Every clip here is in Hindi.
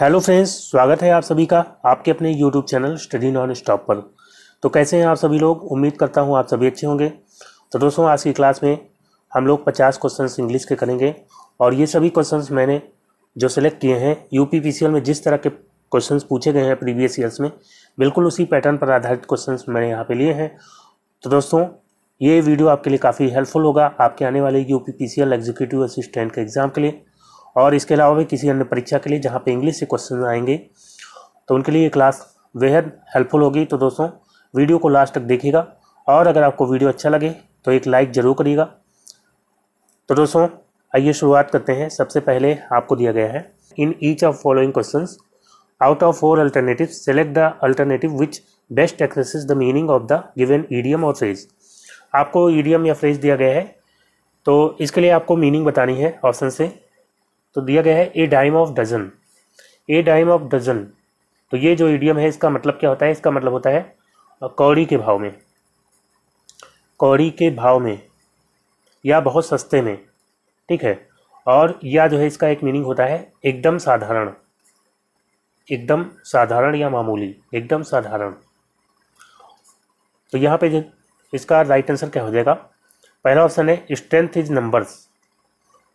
हेलो फ्रेंड्स स्वागत है आप सभी का आपके अपने YouTube channel study non stop पर तो कैसे हैं आप सभी लोग उम्मीद करता हूं आप सभी अच्छे होंगे तो दोस्तों आज की क्लास में हम लोग 50 क्वेश्चंस इंग्लिश के करेंगे और ये सभी क्वेश्चंस मैंने जो सेलेक्ट किए हैं यू पी में जिस तरह के क्वेश्चन पूछे गए हैं प्रीवियस ईयर्स में बिल्कुल उसी पैटर्न पर आधारित क्वेश्चन मैंने यहाँ पर लिए हैं तो दोस्तों ये वीडियो आपके लिए काफ़ी हेल्पफुल होगा आपके आने वाले यू पी एग्जीक्यूटिव असिस्टेंट के एग्ज़ाम के लिए और इसके अलावा भी किसी अन्य परीक्षा के लिए जहाँ पे इंग्लिश से क्वेश्चन आएंगे तो उनके लिए क्लास बेहद हेल्पफुल होगी तो दोस्तों वीडियो को लास्ट तक देखिएगा और अगर आपको वीडियो अच्छा लगे तो एक लाइक ज़रूर करिएगा तो दोस्तों आइए शुरुआत करते हैं सबसे पहले आपको दिया गया है in each of following question out of four alternatives select the alternative which best expresses the meaning of the given idiom और फ्रेज आपको ईडियम या फ्रेज दिया गया है तो इसके लिए आपको मीनिंग बतानी है ऑप्शन से तो दिया गया है a dime of dozen a dime of dozen तो ये जो ईडियम है इसका मतलब क्या होता है इसका मतलब होता है कौड़ी के भाव में कौड़ी के भाव में या बहुत सस्ते में ठीक है और या जो है इसका एक मीनिंग होता है एकदम साधारण एकदम साधारण या मामूली एकदम साधारण तो यहाँ पे इसका राइट आंसर क्या हो जाएगा पहला ऑप्शन है स्ट्रेंथ इज नंबर्स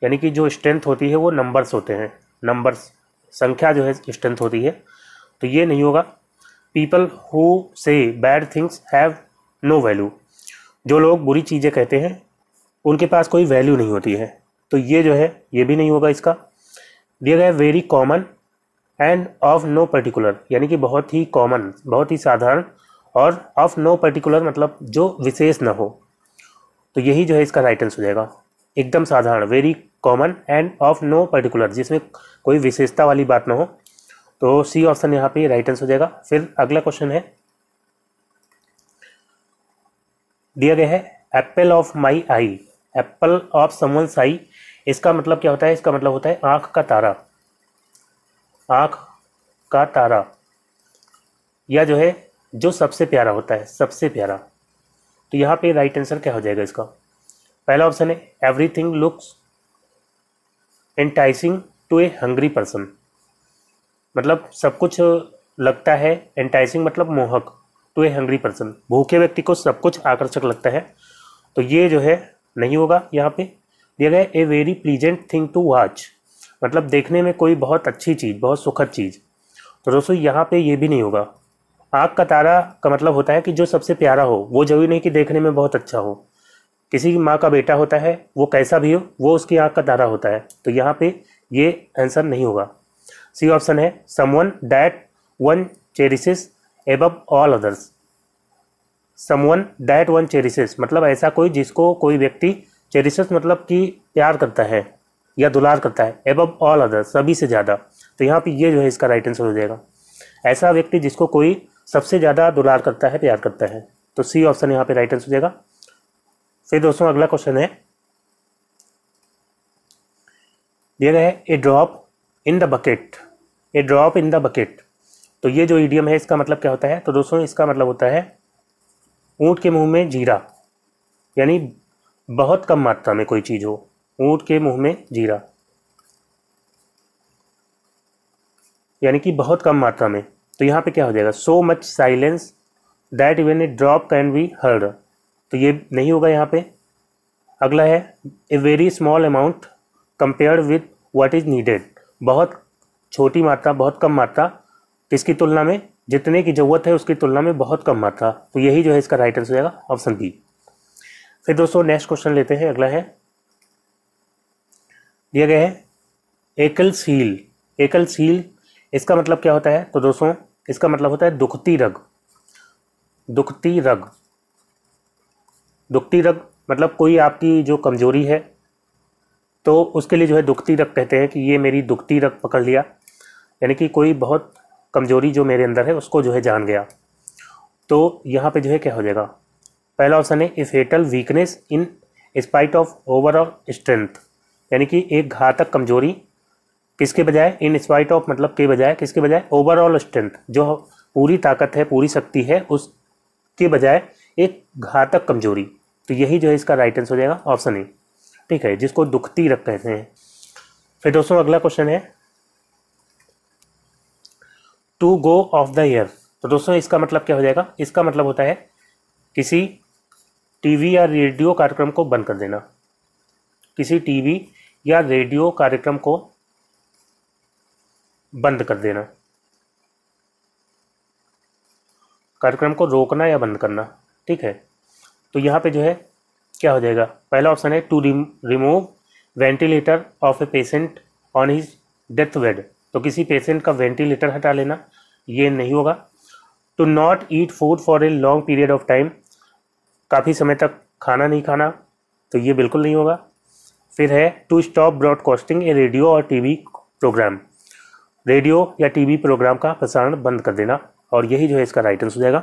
यानी कि जो स्ट्रेंथ होती है वो नंबर्स होते हैं नंबर्स संख्या जो है स्ट्रेंथ होती है तो ये नहीं होगा people who say bad things have no value जो लोग बुरी चीज़ें कहते हैं उनके पास कोई वैल्यू नहीं होती है तो ये जो है ये भी नहीं होगा इसका दिया गया very common and of no particular यानी कि बहुत ही कॉमन बहुत ही साधारण और ऑफ नो पर्टिकुलर मतलब जो विशेष ना हो तो यही जो है इसका राइट हो जाएगा एकदम साधारण very common and of no particular जिसमें कोई विशेषता वाली बात ना हो तो सी ऑप्शन यहाँ पे राइट आंसर हो जाएगा फिर अगला क्वेश्चन है दिया गया है apple of my eye apple of someone's eye इसका मतलब क्या होता है इसका मतलब होता है आँख का तारा आँख का तारा या जो है जो सबसे प्यारा होता है सबसे प्यारा तो यहाँ पे राइट आंसर क्या हो जाएगा इसका पहला ऑप्शन है everything looks enticing to a hungry person मतलब सब कुछ लगता है एंटाइसिंग मतलब मोहक टू ए हंग्री पर्सन भूखे व्यक्ति को सब कुछ आकर्षक लगता है तो ये जो है नहीं होगा यहाँ पे दिया गया a very pleasant thing to watch मतलब देखने में कोई बहुत अच्छी चीज़ बहुत सुखद चीज़ तो दोस्तों यहाँ पे ये भी नहीं होगा आँख का तारा का मतलब होता है कि जो सबसे प्यारा हो वो जरूरी नहीं कि देखने में बहुत अच्छा हो किसी की माँ का बेटा होता है वो कैसा भी हो वो उसकी आँख का तारा होता है तो यहाँ पे ये आंसर नहीं होगा सी ऑप्शन है someone that one cherishes above all others someone that one cherishes मतलब ऐसा कोई जिसको कोई व्यक्ति चेरिसेस मतलब कि प्यार करता है या दुलार करता है एबव ऑल अदर्स सभी से ज़्यादा तो यहाँ पे ये जो है इसका राइट आंसर हो जाएगा ऐसा व्यक्ति जिसको कोई सबसे ज़्यादा दुलार करता है प्यार करता है तो सी ऑप्शन यहाँ पे राइट आंसर हो जाएगा फिर दोस्तों अगला क्वेश्चन है दिया गया है a drop in the bucket a drop in the bucket तो ये जो ईडियम है इसका मतलब क्या होता है तो दोस्तों इसका मतलब होता है ऊँट के मुंह में जीरा यानी बहुत कम मात्रा में कोई चीज़ हो ऊँट के मुंह में जीरा यानी कि बहुत कम मात्रा में तो यहाँ पे क्या हो जाएगा so much silence that even a drop can be heard तो ये नहीं होगा यहाँ पे अगला है a very small amount compare with what is needed बहुत छोटी मात्रा बहुत कम मात्रा किसकी तुलना में जितने की ज़रूरत है उसकी तुलना में बहुत कम मात्रा तो यही जो है इसका राइट आंसर जाएगा ऑप्शन बी फिर दोस्तों नेक्स्ट क्वेश्चन लेते हैं अगला है दिया गया है एकल सील एकल सील इसका मतलब क्या होता है तो दोस्तों इसका मतलब होता है दुखती रग दुखती रग दुखती रग मतलब कोई आपकी जो कमजोरी है तो उसके लिए जो है दुखती रग कहते हैं कि ये मेरी दुखती रग पकड़ लिया यानी कि कोई बहुत कमजोरी जो मेरे अंदर है उसको जो है जान गया तो यहाँ पे जो है क्या हो जाएगा पहला ऑप्शन है if fatal weakness in spite of overall strength यानी कि एक घातक कमजोरी किसके बजाय इन स्पाइट ऑफ मतलब के बजाय किसके बजाय ओवरऑल स्ट्रेंथ जो पूरी ताकत है पूरी शक्ति है उसके बजाय एक घातक कमजोरी तो यही जो है इसका राइट आंसर हो जाएगा ऑप्शन ए ठीक है जिसको दुखती रख कहते हैं फिर दोस्तों अगला क्वेश्चन है to go off the air तो दोस्तों इसका मतलब क्या हो जाएगा इसका मतलब होता है किसी टीवी या रेडियो कार्यक्रम को बंद कर देना किसी टीवी या रेडियो कार्यक्रम को बंद कर देना कार्यक्रम को रोकना या बंद करना ठीक है तो यहाँ पे जो है क्या हो जाएगा पहला ऑप्शन है to remove ventilator of a patient on his death bed तो किसी पेशेंट का वेंटिलेटर हटा लेना ये नहीं होगा to not eat food for a long period of time काफ़ी समय तक खाना नहीं खाना तो ये बिल्कुल नहीं होगा फिर है to stop broadcasting a radio और टीवी प्रोग्राम रेडियो या टीवी प्रोग्राम का प्रसारण बंद कर देना और यही जो है इसका राइट आंसर हो जाएगा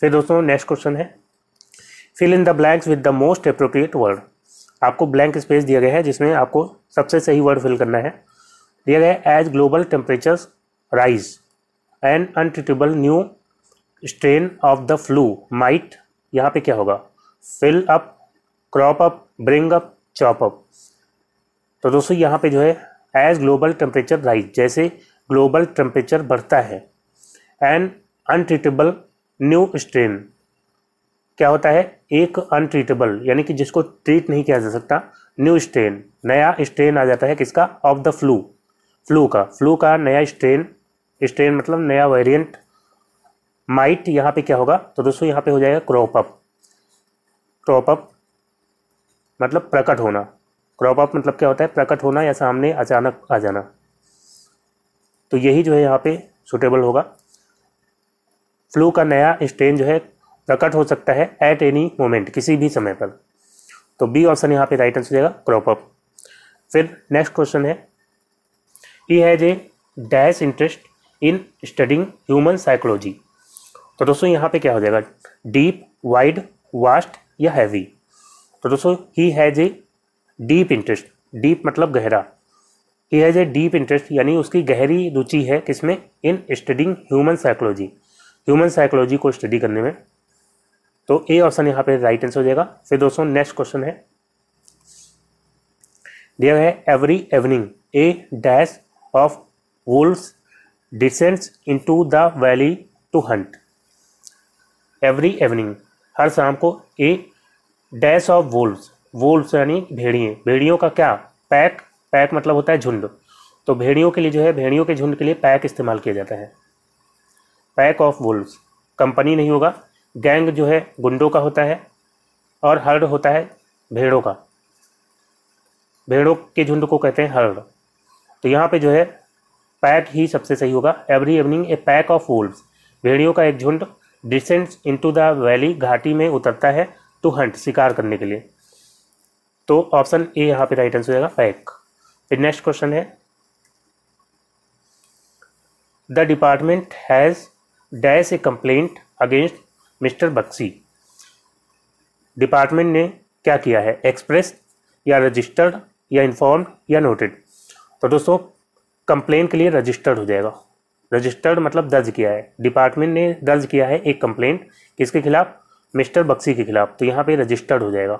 फिर दोस्तों नेक्स्ट क्वेश्चन है fill in the blanks with the most appropriate word आपको ब्लैंक स्पेस दिया गया है जिसमें आपको सबसे सही वर्ड फिल करना है दिया गया है as global temperatures rise and untreatable new strain of the flu might यहाँ पे क्या होगा fill up crop up bring up chop up तो दोस्तों यहाँ पे जो है एज ग्लोबल टेम्परेचर राइज जैसे ग्लोबल टेम्परेचर बढ़ता है एंड अनट्रीटेबल न्यू स्ट्रेन क्या होता है एक अनट्रीटेबल यानी कि जिसको ट्रीट नहीं किया जा सकता न्यू स्ट्रेन नया स्ट्रेन आ जाता है किसका ऑफ द फ्लू फ्लू का फ्लू का नया स्ट्रेन स्ट्रेन मतलब नया वेरिएंट माइट यहाँ पे क्या होगा तो दोस्तों यहाँ पे हो जाएगा क्रॉप अप क्रॉप अप मतलब प्रकट होना क्रॉप अप मतलब क्या होता है प्रकट होना या सामने अचानक आ जाना तो यही जो है यहाँ पे सुटेबल होगा फ्लू का नया स्ट्रेन जो है प्रकट हो सकता है एट एनी मोमेंट किसी भी समय पर तो बी ऑप्शन यहाँ पे राइट आंसर हो क्रॉपअप फिर नेक्स्ट क्वेश्चन है he has a dash interest in studying human psychology तो दोस्तों यहाँ पे क्या हो जाएगा डीप वाइड वास्ट या हैवी तो दोस्तों he has a deep interest deep मतलब गहरा he has a deep interest यानी उसकी गहरी रुचि है किसमें in studying human psychology human psychology को स्टडी करने में तो ए ऑप्शन यहाँ पे राइट आंसर हो जाएगा फिर दोस्तों नेक्स्ट क्वेश्चन है दिया है every evening a dash of wolves descends into the valley to hunt every evening हर शाम को a dash of wolves wolves यानी भेड़िए भेड़ियों का क्या पैक पैक मतलब होता है झुंड तो भेड़ियों के लिए जो है भेड़ियों के झुंड के लिए पैक इस्तेमाल किया जाता है पैक ऑफ वुल्व्स कंपनी नहीं होगा गैंग जो है गुंडों का होता है और हर्ड होता है भेड़ों का भेड़ों के झुंड को कहते हैं हर्ड तो यहाँ पे जो है पैक ही सबसे सही होगा every evening a pack of wolves भेड़ियों का एक झुंड डिसेंट्स इनटू द वैली घाटी में उतरता है टू हंट शिकार करने के लिए तो ऑप्शन ए यहाँ पे राइट आंसर होगा पैक फिर नेक्स्ट क्वेश्चन है the department has dash a complaint against mister Bakshi department ने क्या किया है एक्सप्रेस या रजिस्टर्ड या इन्फॉर्म या नोटेड तो दोस्तों कंप्लेन के लिए रजिस्टर्ड हो जाएगा रजिस्टर्ड मतलब दर्ज किया है डिपार्टमेंट ने दर्ज किया है एक कंप्लेंट किसके खिलाफ मिस्टर बक्सी के खिलाफ तो यहाँ पे रजिस्टर्ड हो जाएगा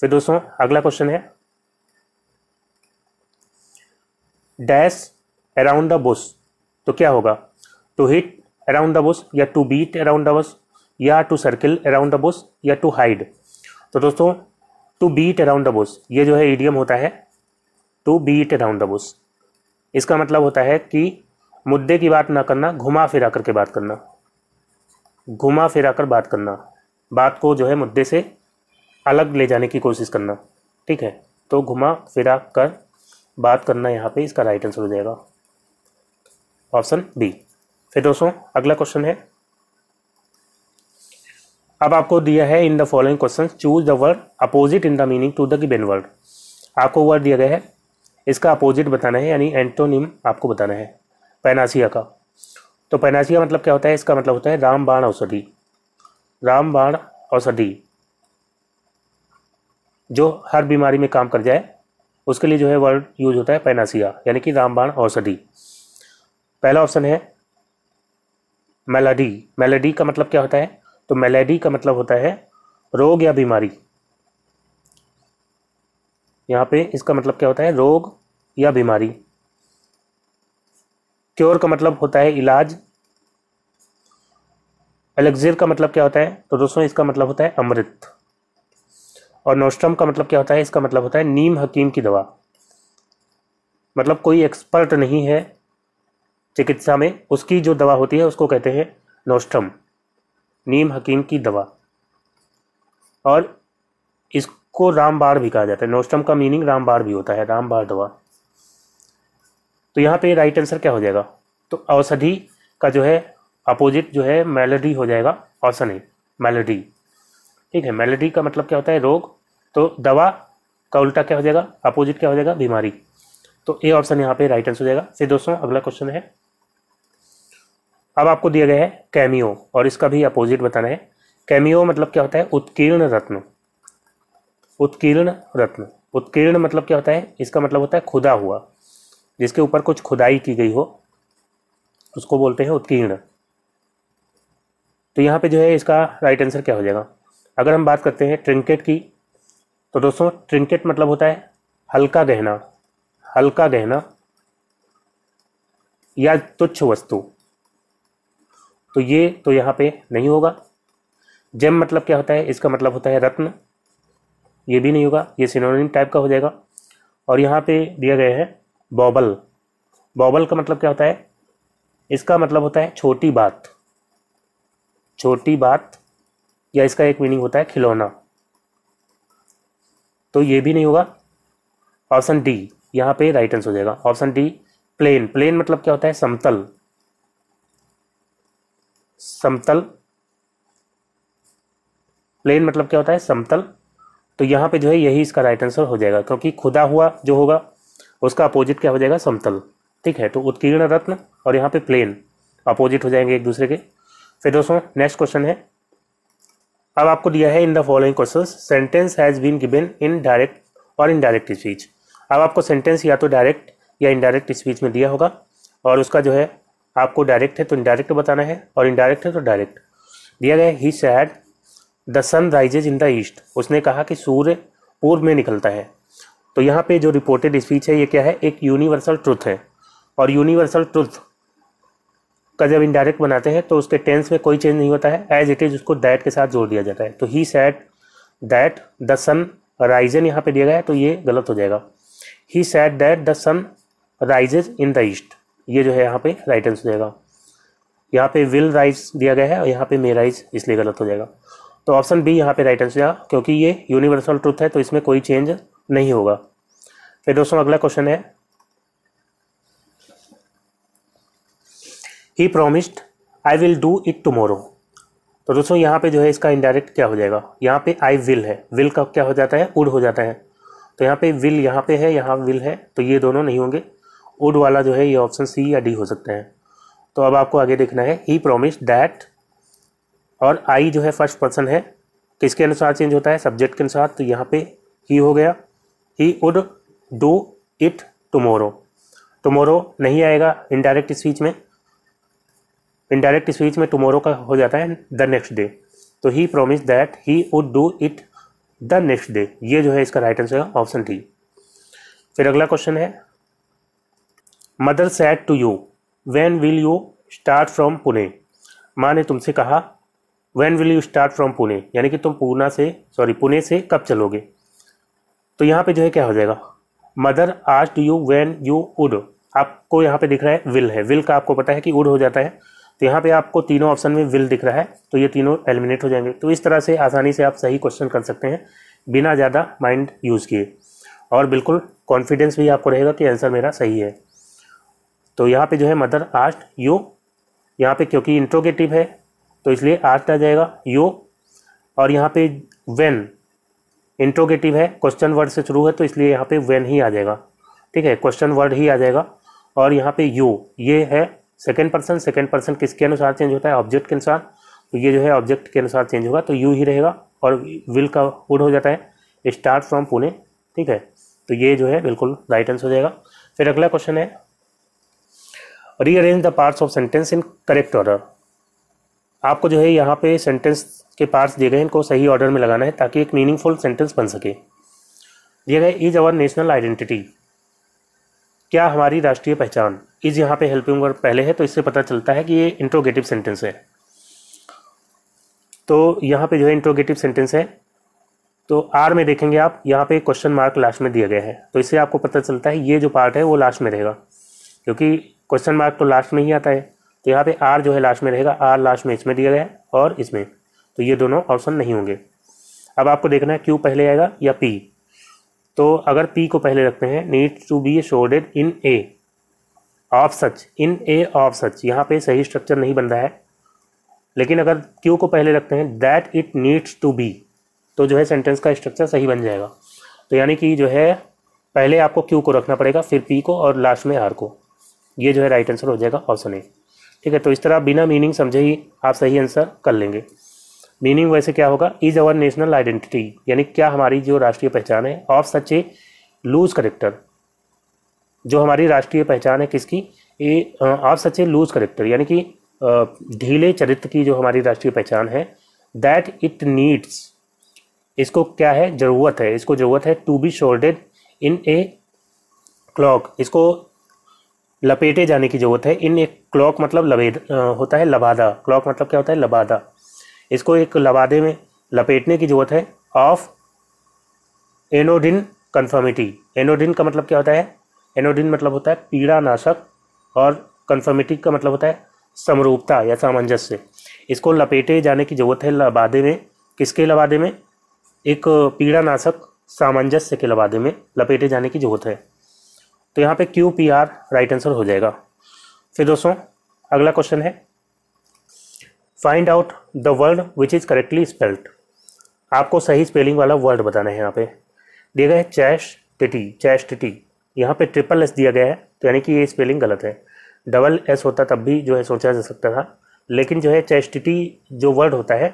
फिर दोस्तों अगला क्वेश्चन है डैश अराउंड द बुश तो क्या होगा to hit around the bush या to beat around the bush या to circle around the bush या टू हाइड तो दोस्तों to beat around the bush ये जो है ईडियम होता है to beat around the bush इसका मतलब होता है कि मुद्दे की बात ना करना घुमा फिरा करके बात करना घुमा फिरा कर बात करना बात को जो है मुद्दे से अलग ले जाने की कोशिश करना ठीक है तो घुमा फिरा कर बात करना यहाँ पे इसका राइट आंसर हो जाएगा ऑप्शन बी फिर दोस्तों अगला क्वेश्चन है अब आपको दिया है in the following question choose the word opposite in the meaning to the given word आपको वर्ड दिया गया है इसका अपोजिट बताना है यानी एंटोनिम आपको बताना है पैनासिया का तो पैनासिया मतलब क्या होता है इसका मतलब होता है रामबाण औषधि रामबाण औषधि जो हर बीमारी में काम कर जाए उसके लिए जो है वर्ड यूज होता है पैनासिया यानी कि रामबाण औषधि पहला ऑप्शन है मेलेडी मेलेडी का मतलब क्या होता है तो मेलेडी का मतलब होता है रोग या बीमारी यहाँ पे इसका मतलब क्या होता है रोग या बीमारी क्योर का मतलब होता है इलाज एलेक्जिर का मतलब क्या होता है तो दोस्तों इसका मतलब होता है अमृत और नोस्ट्रम का मतलब क्या होता है इसका मतलब होता है नीम हकीम की दवा मतलब कोई एक्सपर्ट नहीं है चिकित्सा में उसकी जो दवा होती है उसको कहते हैं नोस्ट्रम नीम हकीम की दवा और इसको रामबार भी कहा जाता है नोस्ट्रम का मीनिंग रामबाड़ भी होता है रामबार दवा तो यहाँ पे राइट आंसर क्या हो जाएगा तो औषधि का जो है अपोजिट जो है मेलोडी हो जाएगा ऑप्शन ए ठीक है मेलोडी का मतलब क्या होता है रोग तो दवा का उल्टा क्या हो जाएगा अपोजिट क्या हो जाएगा बीमारी तो ए ऑप्शन यहाँ पे राइट आंसर हो जाएगा सही दोस्तों अगला क्वेश्चन है अब आपको दिया गया है कैमियो और इसका भी अपोजिट बताना है कैमियो मतलब क्या होता है उत्कीर्ण रत्न उत्कीर्ण रत्न उत्कीर्ण मतलब क्या होता है इसका मतलब होता है खुदा हुआ जिसके ऊपर कुछ खुदाई की गई हो उसको बोलते हैं उत्कीर्ण तो यहाँ पे जो है इसका राइट आंसर क्या हो जाएगा अगर हम बात करते हैं ट्रिंकेट की तो दोस्तों ट्रिंकेट मतलब होता है हल्का गहना हल्का गहना या तुच्छ वस्तु तो ये तो यहाँ पे नहीं होगा जेम मतलब क्या होता है इसका मतलब होता है रत्न ये भी नहीं होगा ये सिनोनिम टाइप का हो जाएगा और यहाँ पे दिया गया है बॉबल बॉबल का मतलब क्या होता है इसका मतलब होता है छोटी बात छोटी बात या इसका एक मीनिंग होता है खिलौना तो ये भी नहीं होगा ऑप्शन डी यहां पे राइट आंसर हो जाएगा ऑप्शन डी प्लेन प्लेन मतलब क्या होता है समतल समतल प्लेन मतलब क्या होता है समतल तो यहां पे जो है यही इसका राइट आंसर हो जाएगा क्योंकि खुदा हुआ जो होगा उसका अपोजिट क्या हो जाएगा समतल ठीक है तो उत्कीर्ण रत्न और यहां पे प्लेन अपोजिट हो जाएंगे एक दूसरे के फिर दोस्तों नेक्स्ट क्वेश्चन है अब आपको दिया है in the following question sentence has been given in direct और इनडायरेक्ट स्पीच अब आपको सेंटेंस या तो डायरेक्ट या इनडायरेक्ट स्पीच में दिया होगा और उसका जो है आपको डायरेक्ट है तो इनडायरेक्ट बताना है और इनडायरेक्ट है तो डायरेक्ट दिया गया he said the sun rises in the east उसने कहा कि सूर्य पूर्व में निकलता है तो यहाँ पे जो रिपोर्टेड स्पीच है ये क्या है एक यूनिवर्सल ट्रुथ है और यूनिवर्सल ट्रुथ का जब इनडायरेक्ट बनाते हैं तो उसके टेंस में कोई चेंज नहीं होता है एज इट इज़ उसको दैट के साथ जोड़ दिया जाता है तो he said that the sun risen यहाँ पे दिया गया है तो ये गलत हो जाएगा he said that the sun rises in the east ये जो है यहाँ पे राइट आंसर हो जाएगा यहाँ पे विल राइज दिया गया है और यहाँ पे मे राइज इसलिए गलत हो जाएगा तो ऑप्शन बी यहाँ पे राइट आंसर जाएगा क्योंकि ये यूनिवर्सल ट्रूथ है तो इसमें कोई चेंज नहीं होगा फिर दोस्तों अगला क्वेश्चन है he promised I will do it tomorrow तो दोस्तों यहाँ पे जो है इसका इनडायरेक्ट क्या हो जाएगा यहाँ पे आई विल है विल का क्या हो जाता है उड हो जाता है तो यहाँ पे विल यहाँ पे है यहाँ विल है तो ये दोनों नहीं होंगे उड वाला जो है ये ऑप्शन सी या डी हो सकते हैं तो अब आपको आगे देखना है ही प्रोमिस डैट और आई जो है फर्स्ट पर्सन है किसके अनुसार चेंज होता है सब्जेक्ट के अनुसार तो यहाँ पे ही हो गया ही उड डू इट टमोरो टमोरो नहीं आएगा इनडायरेक्ट स्पीच में इनडायरेक्ट स्पीच में टमोरो का हो जाता है द नेक्स्ट डे तो he promise that he would do it the next day ये जो है इसका राइट आंसर है ऑप्शन डी फिर अगला क्वेश्चन है mother said to you when will you start from Pune माँ ने तुमसे कहा when will you start from Pune यानी कि तुम पूना से सॉरी पुणे से कब चलोगे तो यहाँ पे जो है क्या हो जाएगा mother asked you when you would आपको यहाँ पे दिख रहा है विल है विल का आपको पता है कि उड हो जाता है तो यहाँ पे आपको तीनों ऑप्शन में विल दिख रहा है तो ये तीनों एलिमिनेट हो जाएंगे तो इस तरह से आसानी से आप सही क्वेश्चन कर सकते हैं बिना ज़्यादा माइंड यूज़ किए और बिल्कुल कॉन्फिडेंस भी आपको रहेगा कि आंसर मेरा सही है तो यहाँ पे जो है मदर आस्ट यू यहाँ पे क्योंकि इंट्रोगेटिव है तो इसलिए आस्ट आ जाएगा यू और यहाँ पे वेन इंट्रोगेटिव है क्वेश्चन वर्ड से शुरू है तो इसलिए यहाँ पे वेन ही आ जाएगा ठीक है क्वेश्चन वर्ड ही आ जाएगा और यहाँ पे यू ये है सेकेंड पर्सन सेकेंड पर्सन किसके अनुसार चेंज होता है ऑब्जेक्ट के अनुसार तो ये जो है ऑब्जेक्ट के अनुसार चेंज होगा तो यू ही रहेगा और विल का वुड हो जाता है स्टार्ट फ्रॉम पुणे ठीक है तो ये जो है बिल्कुल राइट आंसर हो जाएगा फिर अगला क्वेश्चन है rearrange the parts of sentence in correct order आपको जो है यहाँ पे सेंटेंस के पार्ट्स दिए गए इनको सही ऑर्डर में लगाना है ताकि एक मीनिंगफुल सेंटेंस बन सके दिया गया इज आवर नेशनल आइडेंटिटी क्या हमारी राष्ट्रीय पहचान इज यहाँ पे हेल्पिंग वर्ब पहले है तो इससे पता चलता है कि ये इंट्रोगेटिव सेंटेंस है तो यहाँ पे जो है इंट्रोगेटिव सेंटेंस है तो आर में देखेंगे आप यहाँ पे क्वेश्चन मार्क लास्ट में दिया गया है तो इससे आपको पता चलता है ये जो पार्ट है वो लास्ट में रहेगा क्योंकि क्वेश्चन मार्क तो लास्ट में ही आता है तो यहाँ पे आर जो है लास्ट में रहेगा आर लास्ट में इसमें दिया गया है और इसमें तो ये दोनों ऑप्शन नहीं होंगे अब आपको देखना है क्यू पहले आएगा या पी तो अगर पी को पहले रखते हैं needs to be shrouded in a of such in a of such यहाँ पे सही स्ट्रक्चर नहीं बन रहा है लेकिन अगर क्यू को पहले रखते हैं that it needs to be तो जो है सेंटेंस का स्ट्रक्चर सही बन जाएगा तो यानी कि जो है पहले आपको क्यू को रखना पड़ेगा फिर पी को और लास्ट में आर को ये जो है राइट आंसर हो जाएगा ऑप्शन ए ठीक है तो इस तरह बिना मीनिंग समझे ही आप सही आंसर कर लेंगे मीनिंग वैसे क्या होगा इज अवर नेशनल आइडेंटिटी यानी क्या हमारी जो राष्ट्रीय पहचान है of such a loose character जो हमारी राष्ट्रीय पहचान है किसकी a of such a loose character यानी कि uh, ढीले चरित्र की जो हमारी राष्ट्रीय पहचान है दैट इट नीड्स इसको क्या है ज़रूरत है इसको ज़रूरत है to be shrouded in a cloak इसको लपेटे जाने की ज़रूरत है इन ए क्लॉक मतलब लबेद uh, होता है लबादा क्लॉक मतलब क्या होता है लबादा इसको एक लवादे में लपेटने की ज़रूरत है ऑफ एनोडिन कन्फर्मिटी एनोडिन का मतलब क्या होता है एनोडिन मतलब होता है पीड़ा नाशक और कन्फर्मिटी का मतलब होता है समरूपता या सामंजस्य इसको लपेटे जाने की ज़रूरत है लबादे में किसके लबादे में एक पीड़ानाशक सामंजस्य के लबादे में लपेटे जाने की ज़रूरत है तो यहाँ पे Q P R right answer हो जाएगा फिर दोस्तों अगला क्वेश्चन है find out the word which is correctly spelled आपको सही स्पेलिंग वाला वर्ड बताना है यहाँ पे दिया गया है चैश टिटी चैश टिटी यहाँ पे ट्रिपल एस दिया गया है तो यानी कि ये स्पेलिंग गलत है डबल एस होता तब भी जो है सोचा जा सकता था लेकिन जो है चैश टिटी जो वर्ड होता है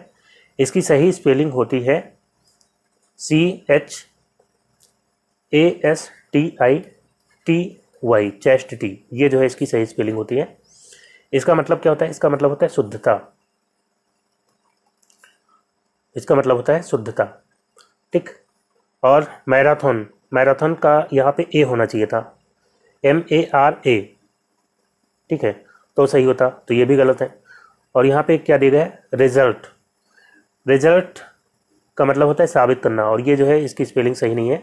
इसकी सही स्पेलिंग होती है C H A S T I T Y टिटी ये जो है इसकी सही स्पेलिंग होती है इसका मतलब क्या होता है इसका मतलब होता है शुद्धता इसका मतलब होता है शुद्धता ठीक और मैराथन मैराथन का यहाँ पे ए होना चाहिए था एम ए आर ए ठीक है तो सही होता तो ये भी गलत है और यहाँ पे क्या दिया गया है रिजल्ट रिजल्ट का मतलब होता है साबित करना और ये जो है इसकी स्पेलिंग सही नहीं है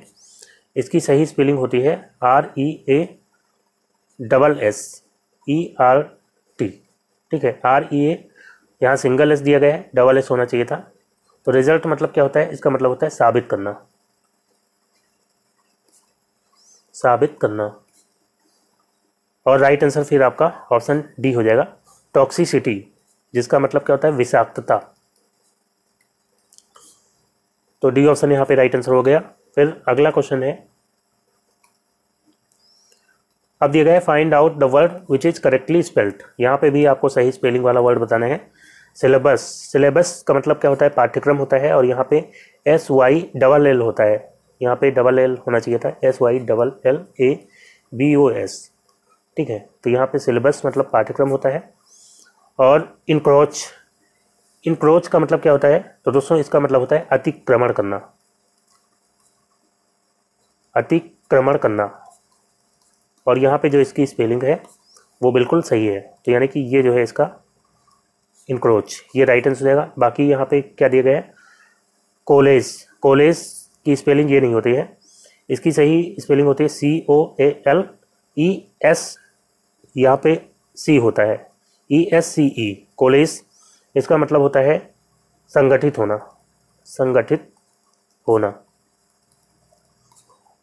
इसकी सही स्पेलिंग होती है R E A double S E R T ठीक है आर ई ए यहाँ सिंगल एस दिया गया है डबल एस होना चाहिए था तो रिजल्ट मतलब क्या होता है इसका मतलब होता है साबित करना साबित करना और राइट आंसर फिर आपका ऑप्शन डी हो जाएगा टॉक्सिसिटी जिसका मतलब क्या होता है विषाक्तता तो डी ऑप्शन यहां पे राइट आंसर हो गया फिर अगला क्वेश्चन है अब दिया गया है find out the word which is correctly spelt यहां पे भी आपको सही स्पेलिंग वाला वर्ड बताना है सिलेबस सिलेबस का मतलब क्या होता है पाठ्यक्रम होता है और यहाँ पे एस वाई डबल एल होता है यहाँ पे डबल एल होना चाहिए था S Y double L A B O S ठीक है तो यहाँ पे सिलेबस मतलब पाठ्यक्रम होता है और इनक्रोच इनक्रोच का मतलब क्या होता है तो दोस्तों इसका मतलब होता है अतिक्रमण करना अतिक्रमण करना और यहाँ पे जो इसकी स्पेलिंग है वो बिल्कुल सही है तो यानी कि ये जो है इसका इंक्रोच ये राइट आंसर रहेगा जाएगा बाकी यहाँ पे क्या दिया गया है कॉलेज कॉलेज की स्पेलिंग ये नहीं होती है इसकी सही स्पेलिंग होती है सी ओ ए एल ई एस यहाँ पे सी होता है ई एस सी ई कॉलेज इसका मतलब होता है संगठित होना संगठित होना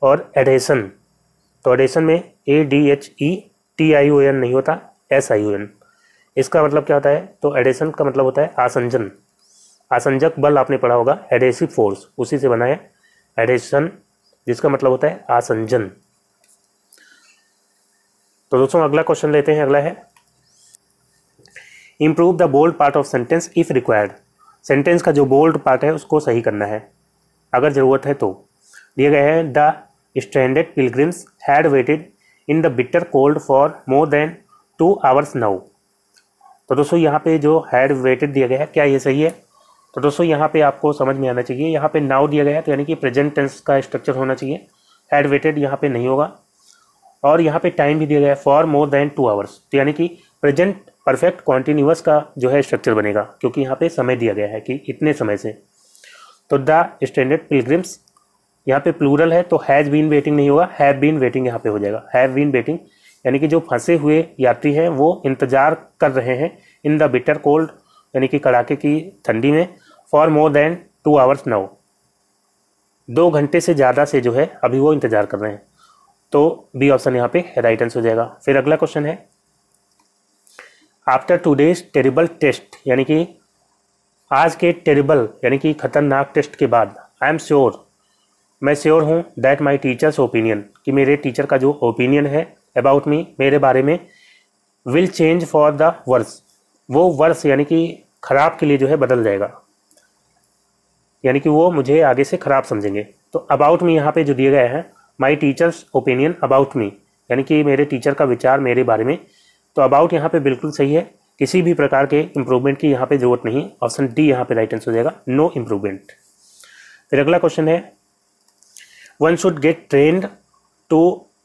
और एडेशन तो एडेशन में A D H E T I O N नहीं होता एस आई ओ एन इसका मतलब क्या होता है तो एडेशन का मतलब होता है आसंजन आसंजक बल आपने पढ़ा होगा एडेसिव फोर्स उसी से बना है एडेशन जिसका मतलब होता है आसंजन तो दोस्तों अगला क्वेश्चन लेते हैं अगला है improve the bold part of sentence if required sentence का जो बोल्ड पार्ट है उसको सही करना है अगर ज़रूरत है तो दिए गए हैं the standard pilgrims had waited in the bitter cold for more than two hours now तो दोस्तों यहाँ पे जो हैड वेटेड दिया गया है क्या ये सही है तो दोस्तों यहाँ पे आपको समझ में आना चाहिए यहाँ पे नाउ दिया गया है तो यानी कि प्रेजेंट टेंस का स्ट्रक्चर होना चाहिए हैड वेटेड यहाँ पे नहीं होगा और यहाँ पे टाइम भी दिया गया है for more than two hours तो यानी कि प्रेजेंट परफेक्ट कॉन्टिन्यूस का जो है स्ट्रक्चर बनेगा क्योंकि यहाँ पे समय दिया गया है कि इतने समय से तो द स्टैंडर्ड पिलग्रिम्स यहाँ पे प्लूरल है तो हैज़ बीन वेटिंग नहीं होगा हैव बीन वेटिंग यहाँ पे हो जाएगा हैव बीन वेटिंग यानी कि जो फंसे हुए यात्री हैं वो इंतज़ार कर रहे हैं इन द बिटर कोल्ड यानी कि कड़ाके की ठंडी में for more than two hours now दो घंटे से ज़्यादा से जो है अभी वो इंतज़ार कर रहे हैं तो बी ऑप्शन यहाँ पे राइट आंसर हो जाएगा फिर अगला क्वेश्चन है after two days terrible test यानी कि आज के टेरिबल यानी कि खतरनाक टेस्ट के बाद आई एम श्योर मैं श्योर हूँ दैट माई टीचर्स ओपिनियन कि मेरे टीचर का जो ओपिनियन है अबाउट मी मेरे बारे में will change for the worse वो वर्स यानी कि खराब के लिए जो है बदल जाएगा यानी कि वो मुझे आगे से ख़राब समझेंगे तो अबाउट मी यहाँ पे जो दिए गए हैं my teacher's opinion about me यानी कि मेरे टीचर का विचार मेरे बारे में तो अबाउट यहाँ पे बिल्कुल सही है किसी भी प्रकार के इम्प्रूवमेंट की यहाँ पे ज़रूरत नहीं ऑप्शन डी यहाँ पे राइट आंसर हो जाएगा नो इम्प्रूवमेंट फिर अगला क्वेश्चन है one should get trained to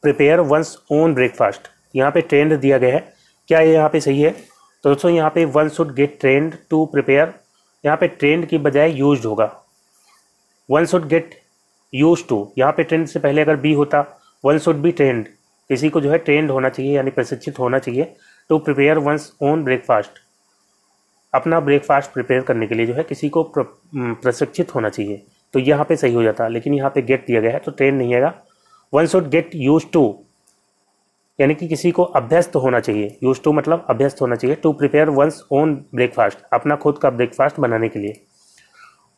prepare one's own breakfast यहाँ पे ट्रेंड दिया गया है क्या ये यहाँ पे सही है तो दोस्तों यहाँ पे one should get trained to prepare यहाँ पे ट्रेंड की बजाय यूज होगा one should get used to यहाँ पे ट्रेंड से पहले अगर बी होता वन शुड बी ट्रेंड किसी को जो है ट्रेंड होना चाहिए यानी प्रशिक्षित होना चाहिए to prepare one's own breakfast अपना ब्रेकफास्ट प्रिपेयर करने के लिए जो है किसी को प्रशिक्षित होना चाहिए तो यहाँ पे सही हो जाता लेकिन यहाँ पे गेट दिया गया है तो ट्रेंड नहीं आएगा one should get used to यानी कि किसी को अभ्यस्त होना चाहिए यूज टू मतलब अभ्यस्त होना चाहिए to prepare one's own breakfast अपना खुद का ब्रेकफास्ट बनाने के लिए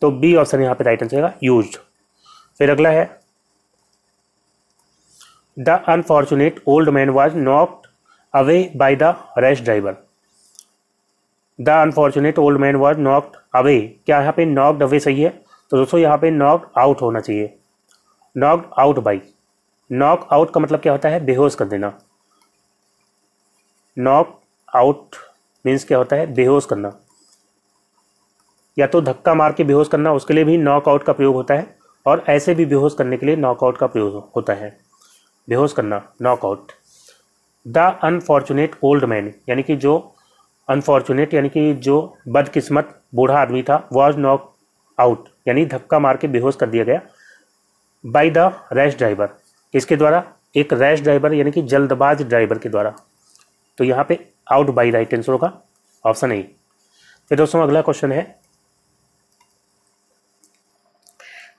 तो बी ऑप्शन यहाँ पे राइट आंसर है यूज फिर अगला है the unfortunate old man was knocked away by the rash driver the unfortunate old man was knocked away क्या यहाँ पे नॉक्ड अवे सही है तो दोस्तों यहाँ पे नॉक्ड आउट होना चाहिए knocked out by knock out का मतलब क्या होता है बेहोश कर देना नॉक आउट मीन्स क्या होता है बेहोश करना या तो धक्का मार के बेहोश करना उसके लिए भी नॉक आउट का प्रयोग होता है और ऐसे भी बेहोश करने के लिए नॉकआउट का प्रयोग होता है बेहोश करना knockout the unfortunate old man यानी कि जो अनफॉर्चुनेट यानी कि जो बदकिस्मत बूढ़ा आदमी था वॉज नॉक आउट यानी धक्का मार के बेहोश कर दिया गया बाई द रैश ड्राइवर किसके द्वारा एक रैश ड्राइवर यानी कि जल्दबाज ड्राइवर के द्वारा तो यहाँ पे आउट बाई राइट आंसर होगा ऑप्शन ए फिर दोस्तों अगला क्वेश्चन है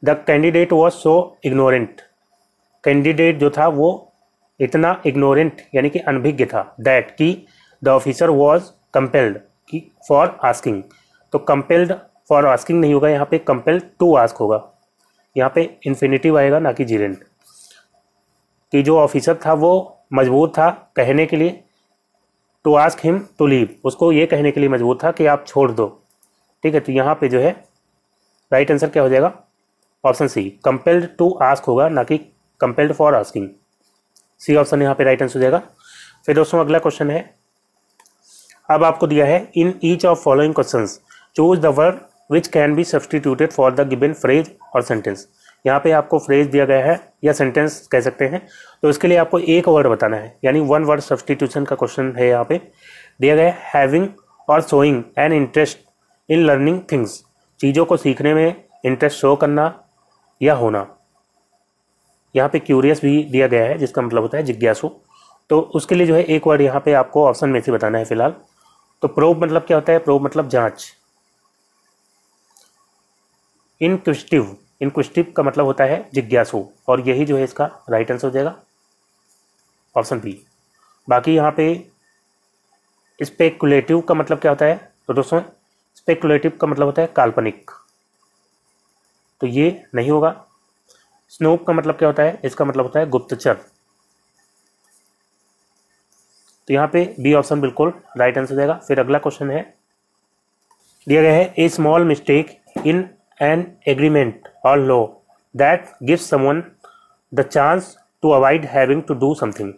the candidate was so ignorant candidate जो था वो इतना इग्नोरेंट यानी कि अनभिज्ञ था दैट कि द ऑफिसर वॉज कंपेल्ड की फॉर आस्किंग तो कंपेल्ड फॉर आस्किंग नहीं होगा यहाँ पे कंपेल्ड टू आस्क होगा यहाँ पे इन्फिनेटिव आएगा ना कि जीरेंट कि जो ऑफिसर था वो मजबूर था कहने के लिए to ask him to leave उसको ये कहने के लिए मजबूर था कि आप छोड़ दो ठीक है तो यहाँ पे जो है राइट आंसर क्या हो जाएगा option C compelled to ask होगा ना कि compelled for asking C option यहाँ पे राइट आंसर हो जाएगा फिर दोस्तों अगला क्वेश्चन है अब आपको दिया है in each of following question choose the word which can be substituted for the given phrase और सेंटेंस यहाँ पे आपको फ्रेज दिया गया है या सेंटेंस कह सकते हैं तो इसके लिए आपको एक वर्ड बताना है यानी वन वर्ड सब्सटीट्यूशन का क्वेश्चन है यहाँ पे दिया गया है हैविंग और showing an interest in learning things चीज़ों को सीखने में इंटरेस्ट शो करना या होना यहाँ पे क्यूरियस भी दिया गया है जिसका मतलब होता है जिज्ञासु तो उसके लिए जो है एक वर्ड यहाँ पे आपको ऑप्शन में से बताना है फिलहाल तो प्रोब मतलब क्या होता है प्रोब मतलब जांच इनक्विस्टिव इनक्विस्टिव का मतलब होता है जिज्ञासु और यही जो है इसका राइट आंसर हो जाएगा ऑप्शन बी बाकी यहाँ पे स्पेकुलेटिव का मतलब क्या होता है तो दोस्तों स्पेकुलेटिव का मतलब होता है काल्पनिक तो ये नहीं होगा स्नोप का मतलब क्या होता है इसका मतलब होता है गुप्तचर तो यहाँ पे बी ऑप्शन बिल्कुल राइट आंसर हो जाएगा फिर अगला क्वेश्चन है दिया गया है a small mistake in an agreement or law that gives someone the chance to avoid having to do something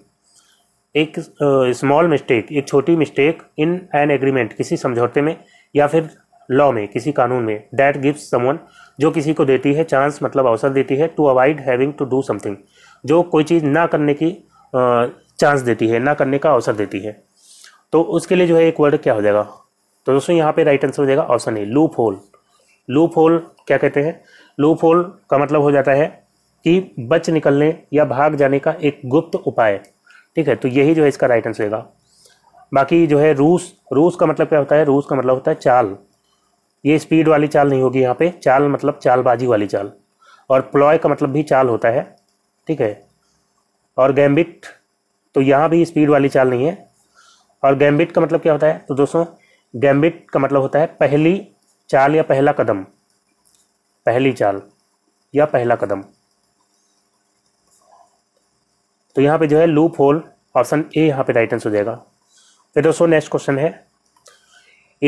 एक स्मॉल uh, मिस्टेक एक छोटी मिस्टेक इन एन एग्रीमेंट किसी समझौते में या फिर लॉ में किसी कानून में दैट गिव्स समवन जो किसी को देती है चांस मतलब अवसर देती है to avoid having to do something जो कोई चीज़ ना करने की चांस uh, देती है ना करने का अवसर देती है तो उसके लिए जो है एक वर्ड क्या हो जाएगा तो दोस्तों यहाँ पे राइट आंसर हो जाएगा option A loophole loophole क्या कहते हैं लूप होल का मतलब हो जाता है कि बच निकलने या भाग जाने का एक गुप्त उपाय ठीक है तो यही जो है इसका राइट आंसर होगा बाकी जो है रूस रूस का मतलब क्या होता है रूस का मतलब होता है चाल ये स्पीड वाली चाल नहीं होगी यहाँ पे चाल मतलब चालबाजी वाली चाल और प्लॉय का मतलब भी चाल होता है ठीक है और गैम्बिट तो यहाँ भी स्पीड वाली चाल नहीं है और गैम्बिट का मतलब क्या होता है तो दोस्तों गैम्बिट का मतलब होता है पहली चाल या पहला कदम पहली चाल या पहला कदम तो यहाँ पे जो है लूप होल ऑप्शन ए यहाँ पे राइट आंसर हो जाएगा फिर दोस्तों नेक्स्ट क्वेश्चन है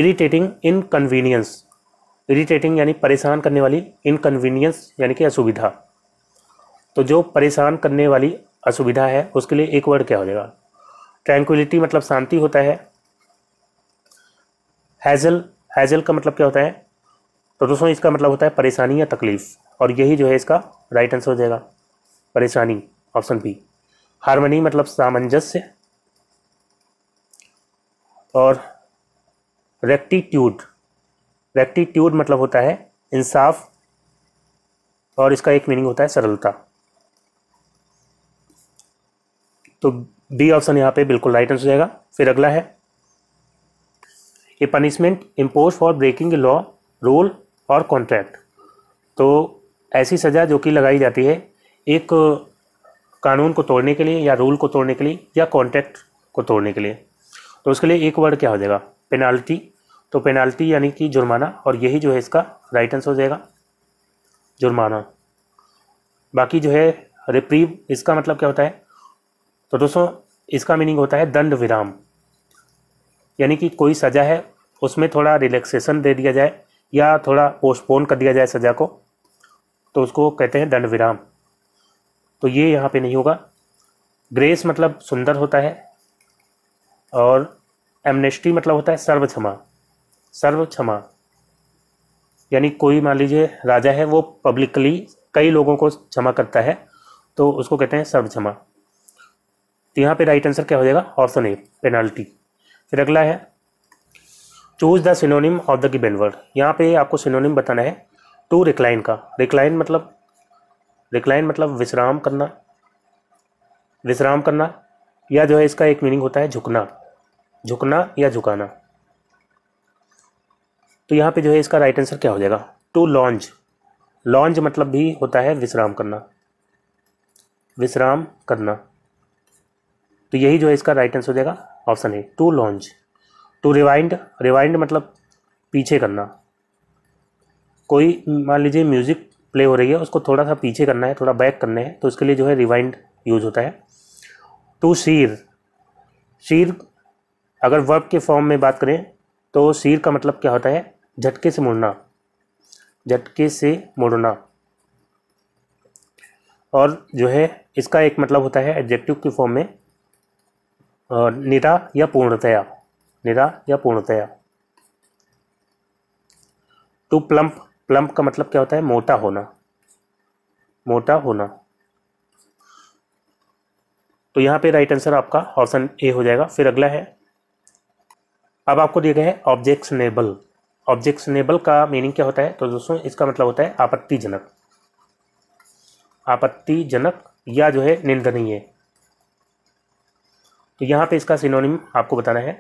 इरिटेटिंग इनकन्वीनियंस इरिटेटिंग यानी परेशान करने वाली इनकन्वीनियंस यानी कि असुविधा तो जो परेशान करने वाली असुविधा है उसके लिए एक वर्ड क्या हो जाएगा ट्रैंक्विलिटी मतलब शांति होता है हैजल हैजल का मतलब क्या होता है तो दोस्तों इसका मतलब होता है परेशानी या तकलीफ और यही जो है इसका राइट आंसर हो जाएगा परेशानी ऑप्शन बी हारमोनी मतलब सामंजस्य और रेक्टीट्यूड रेक्टीट्यूड मतलब होता है इंसाफ और इसका एक मीनिंग होता है सरलता तो बी ऑप्शन यहाँ पे बिल्कुल राइट आंसर हो जाएगा फिर अगला है a punishment impose for breaking law rule और कॉन्ट्रैक्ट तो ऐसी सज़ा जो कि लगाई जाती है एक कानून को तोड़ने के लिए या रूल को तोड़ने के लिए या कॉन्ट्रैक्ट को तोड़ने के लिए तो उसके लिए एक वर्ड क्या हो जाएगा पेनाल्टी तो पेनाल्टी यानी कि जुर्माना और यही जो है इसका राइट आंसर हो जाएगा जुर्माना बाकी जो है रिप्रीव इसका मतलब क्या होता है तो दोस्तों इसका मीनिंग होता है दंड विराम यानी कि कोई सज़ा है उसमें थोड़ा रिलैक्सेशन दे दिया जाए या थोड़ा पोस्टपोन कर दिया जाए सज़ा को तो उसको कहते हैं दंड विराम तो ये यहाँ पे नहीं होगा ग्रेस मतलब सुंदर होता है और एमनेस्टी मतलब होता है सर्व क्षमा सर्व क्षमा यानी कोई मान लीजिए राजा है वो पब्लिकली कई लोगों को क्षमा करता है तो उसको कहते हैं सर्व क्षमा तो यहाँ पे राइट आंसर क्या हो जाएगा ऑप्शन ए पेनाल्टी फिर अगला है choose the synonym of the given word यहाँ पे आपको सिनोनिम बताना है टू रिक्लाइन का रिक्लाइन मतलब रिक्लाइन मतलब विश्राम करना विश्राम करना या जो है इसका एक मीनिंग होता है झुकना झुकना या झुकाना तो यहाँ पे जो है इसका राइट आंसर क्या हो जाएगा टू लॉन्च लॉन्च मतलब भी होता है विश्राम करना विश्राम करना तो यही जो है इसका राइट आंसर हो जाएगा option A to launch to rewind rewind मतलब पीछे करना कोई मान लीजिए म्यूज़िक प्ले हो रही है उसको थोड़ा सा पीछे करना है थोड़ा बैक करना है तो उसके लिए जो है रिवाइंड यूज होता है टू शीर शीर अगर वर्ब के फॉर्म में बात करें तो शीर का मतलब क्या होता है झटके से मुड़ना झटके से मुड़ना और जो है इसका एक मतलब होता है एडजेक्टिव के फॉर्म में निरा या पूर्णतया निरा या पूर्णतया टू प्लम्प प्लम्प का मतलब क्या होता है मोटा होना मोटा होना तो यहाँ पे राइट आंसर आपका ऑप्शन ए हो जाएगा फिर अगला है अब आपको दिया गया है ऑब्जेक्शनेबल ऑब्जेक्शनेबल का मीनिंग क्या होता है तो दोस्तों इसका मतलब होता है आपत्तिजनक आपत्तिजनक या जो है निंदनीय तो यहाँ पे इसका सिनोनिम आपको बताना है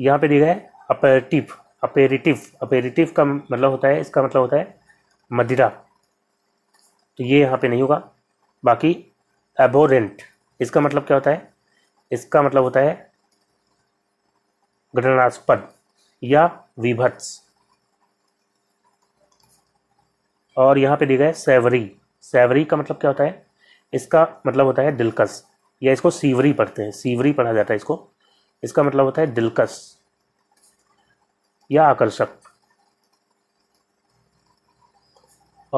यहाँ पे दिया है अपरेटिव अपेरेटिव अपेरेटिव का मतलब होता है इसका मतलब होता है मदिरा तो ये यहाँ पे नहीं होगा बाकी एबोरेंट इसका मतलब क्या होता है इसका मतलब होता है घटनास्पद या विभत्स और यहाँ पे दिया है सेवरी सेवरी का मतलब क्या होता है इसका मतलब होता है दिलकश या इसको सीवरी पढ़ते हैं सीवरी पढ़ा जाता है इसको इसका मतलब होता है दिलकश या आकर्षक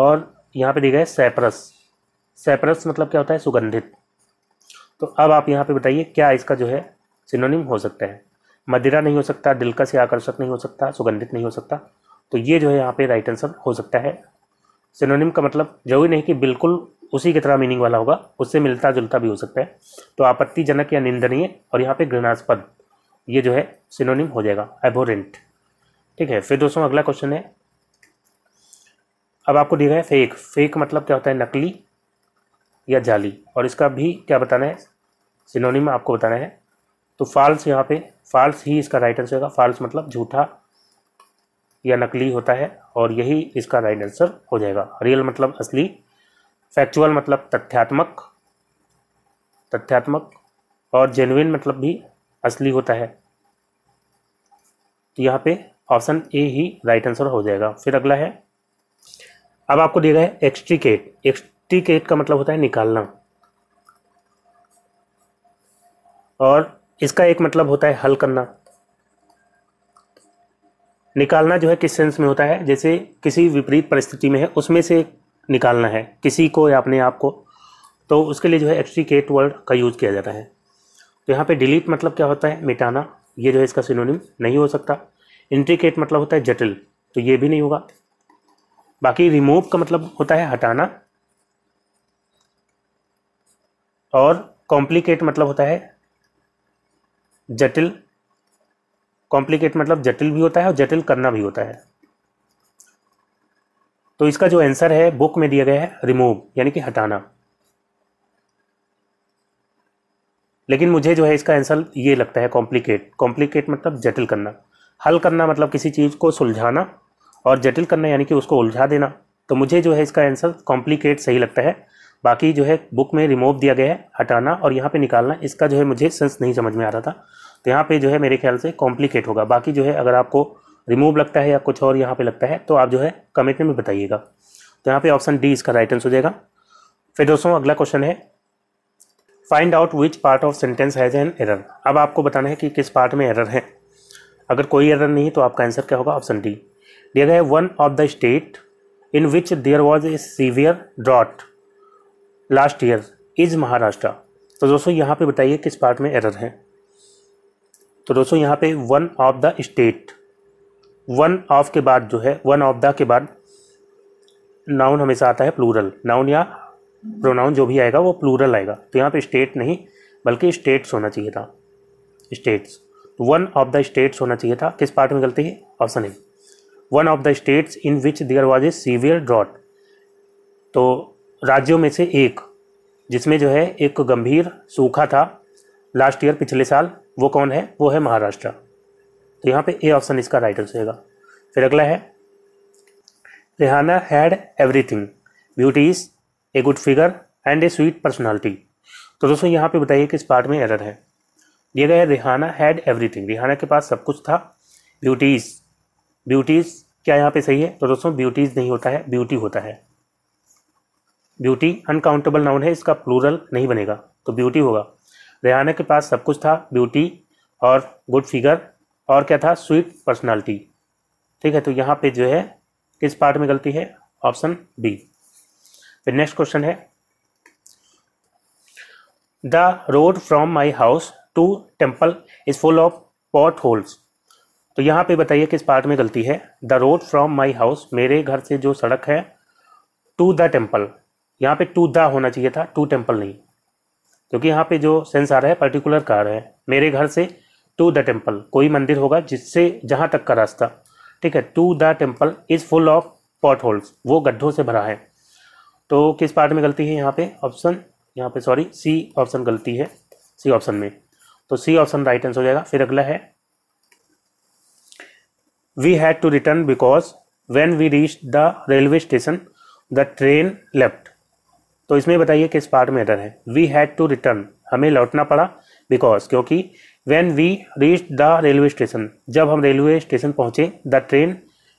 और यहाँ पे दिया है सैप्रस सैप्रस मतलब क्या होता है सुगंधित तो अब आप यहाँ पे बताइए क्या इसका जो है सिनोनिम हो सकता है मदिरा नहीं हो सकता दिलकश या आकर्षक नहीं हो सकता सुगंधित नहीं हो सकता तो ये जो है यहाँ पे राइट आंसर हो सकता है सिनोनिम का मतलब जरूरी नहीं कि बिल्कुल उसी की तरह मीनिंग वाला होगा उससे मिलता जुलता भी हो सकता है तो आपत्तिजनक या निंदनीय और यहाँ पे घृणास्पद ये जो है सिनोनिम हो जाएगा एबोरेंट ठीक है फिर दोस्तों अगला क्वेश्चन है अब आपको दिया है फेक फेक मतलब क्या होता है नकली या जाली और इसका भी क्या बताना है सिनोनिम आपको बताना है तो फाल्स यहाँ पे फाल्स ही इसका राइट आंसर होगा फाल्स मतलब झूठा या नकली होता है और यही इसका राइट आंसर हो जाएगा रियल मतलब असली फैक्चुअल मतलब तथ्यात्मक तथ्यात्मक और जेनुइन मतलब भी असली होता है तो यहाँ पे ऑप्शन ए ही राइट आंसर हो जाएगा फिर अगला है अब आपको दिया गया है एक्सट्रिकेट एक्सट्रिकेट का मतलब होता है निकालना और इसका एक मतलब होता है हल करना निकालना जो है किस सेंस में होता है जैसे किसी विपरीत परिस्थिति में है उसमें से निकालना है किसी को या अपने आप को तो उसके लिए जो है एक्सट्रीकेट वर्ड का यूज़ किया जाता है तो यहाँ पे डिलीट मतलब क्या होता है मिटाना ये जो है इसका सिनोनिम नहीं हो सकता इंट्रिकेट मतलब होता है जटिल तो ये भी नहीं होगा बाकी रिमूव का मतलब होता है हटाना और कॉम्प्लिकेट मतलब होता है जटिल कॉम्प्लिकेट मतलब जटिल भी होता है और जटिल करना भी होता है तो इसका जो आंसर है बुक में दिया गया है रिमूव यानी कि हटाना लेकिन मुझे जो है इसका आंसर ये लगता है कॉम्प्लिकेट कॉम्प्लिकेट मतलब जटिल करना हल करना मतलब किसी चीज़ को सुलझाना और जटिल करना यानी कि उसको उलझा देना तो मुझे जो है इसका आंसर कॉम्प्लिकेट सही लगता है बाकी जो है बुक में रिमूव दिया गया है हटाना और यहाँ पे निकालना इसका जो है मुझे सेंस नहीं समझ में आ रहा था तो यहाँ पे जो है मेरे ख्याल से कॉम्प्लिकेट होगा बाकी जो है अगर आपको रिमूव लगता है या कुछ और यहाँ पे लगता है तो आप जो है कमेंट में बताइएगा तो यहाँ पे ऑप्शन डी इसका राइट आंसर हो जाएगा फिर दोस्तों अगला क्वेश्चन है find out which part of sentence has an error अब आपको बताना है कि किस पार्ट में एरर है अगर कोई एरर नहीं तो आपका आंसर क्या होगा ऑप्शन डी दिया गया है one of the state in which there was a severe drought last year is Maharashtra तो दोस्तों यहाँ पे बताइए किस पार्ट में एरर है तो दोस्तों यहाँ पे one of the state one of के बाद जो है वन ऑफ द के बाद नाउन हमेशा आता है प्लूरल नाउन या प्रोनाउन जो भी आएगा वो प्लूरल आएगा तो यहाँ पे स्टेट नहीं बल्कि स्टेट्स होना चाहिए था स्टेट्स तो वन ऑफ द स्टेट्स होना चाहिए था किस पार्ट में गलती है option A one of the states in which there was a severe drought तो राज्यों में से एक जिसमें जो है एक गंभीर सूखा था लास्ट ईयर पिछले साल वो कौन है वो है महाराष्ट्र तो यहाँ पे ए ऑप्शन इसका राइट आंसर होगा फिर अगला है Rehana had everything beauty is a good figure and a sweet personality तो दोस्तों यहाँ पे बताइए कि इस पार्ट में एरर है दिया गया रिहाना हैड एवरीथिंग रिहाना के पास सब कुछ था ब्यूटीज ब्यूटीज क्या यहाँ पे सही है तो दोस्तों ब्यूटीज नहीं होता है ब्यूटी होता है ब्यूटी अनकाउंटेबल नाउन है इसका प्लूरल नहीं बनेगा तो ब्यूटी होगा रेहाना के पास सब कुछ था ब्यूटी और गुड फिगर और क्या था स्वीट पर्सनालिटी ठीक है तो यहाँ पे जो है किस पार्ट में गलती है ऑप्शन बी फिर नेक्स्ट क्वेश्चन है the road from my house to temple is full of potholes तो यहाँ पे बताइए किस पार्ट में गलती है the road from my house मेरे घर से जो सड़क है टू द टेम्पल यहाँ पे टू द होना चाहिए था टू टेम्पल नहीं क्योंकि यहाँ पे जो सेंस आ रहा है पर्टिकुलर कार है मेरे घर से टू द टेम्पल कोई मंदिर होगा जिससे जहाँ तक का रास्ता ठीक है to the temple is full of potholes वो गड्ढों से भरा है तो किस पार्ट में गलती है यहाँ पे ऑप्शन यहाँ पे सॉरी सी ऑप्शन गलती है सी ऑप्शन में तो सी ऑप्शन राइट आंसर हो जाएगा फिर अगला है we had to return because when we reach the railway station the train left तो इसमें बताइए किस पार्ट में एडर है वी हैड टू रिटर्न हमें लौटना पड़ा बिकॉज क्योंकि when we reach the railway station जब हम रेलवे स्टेशन पहुँचे the train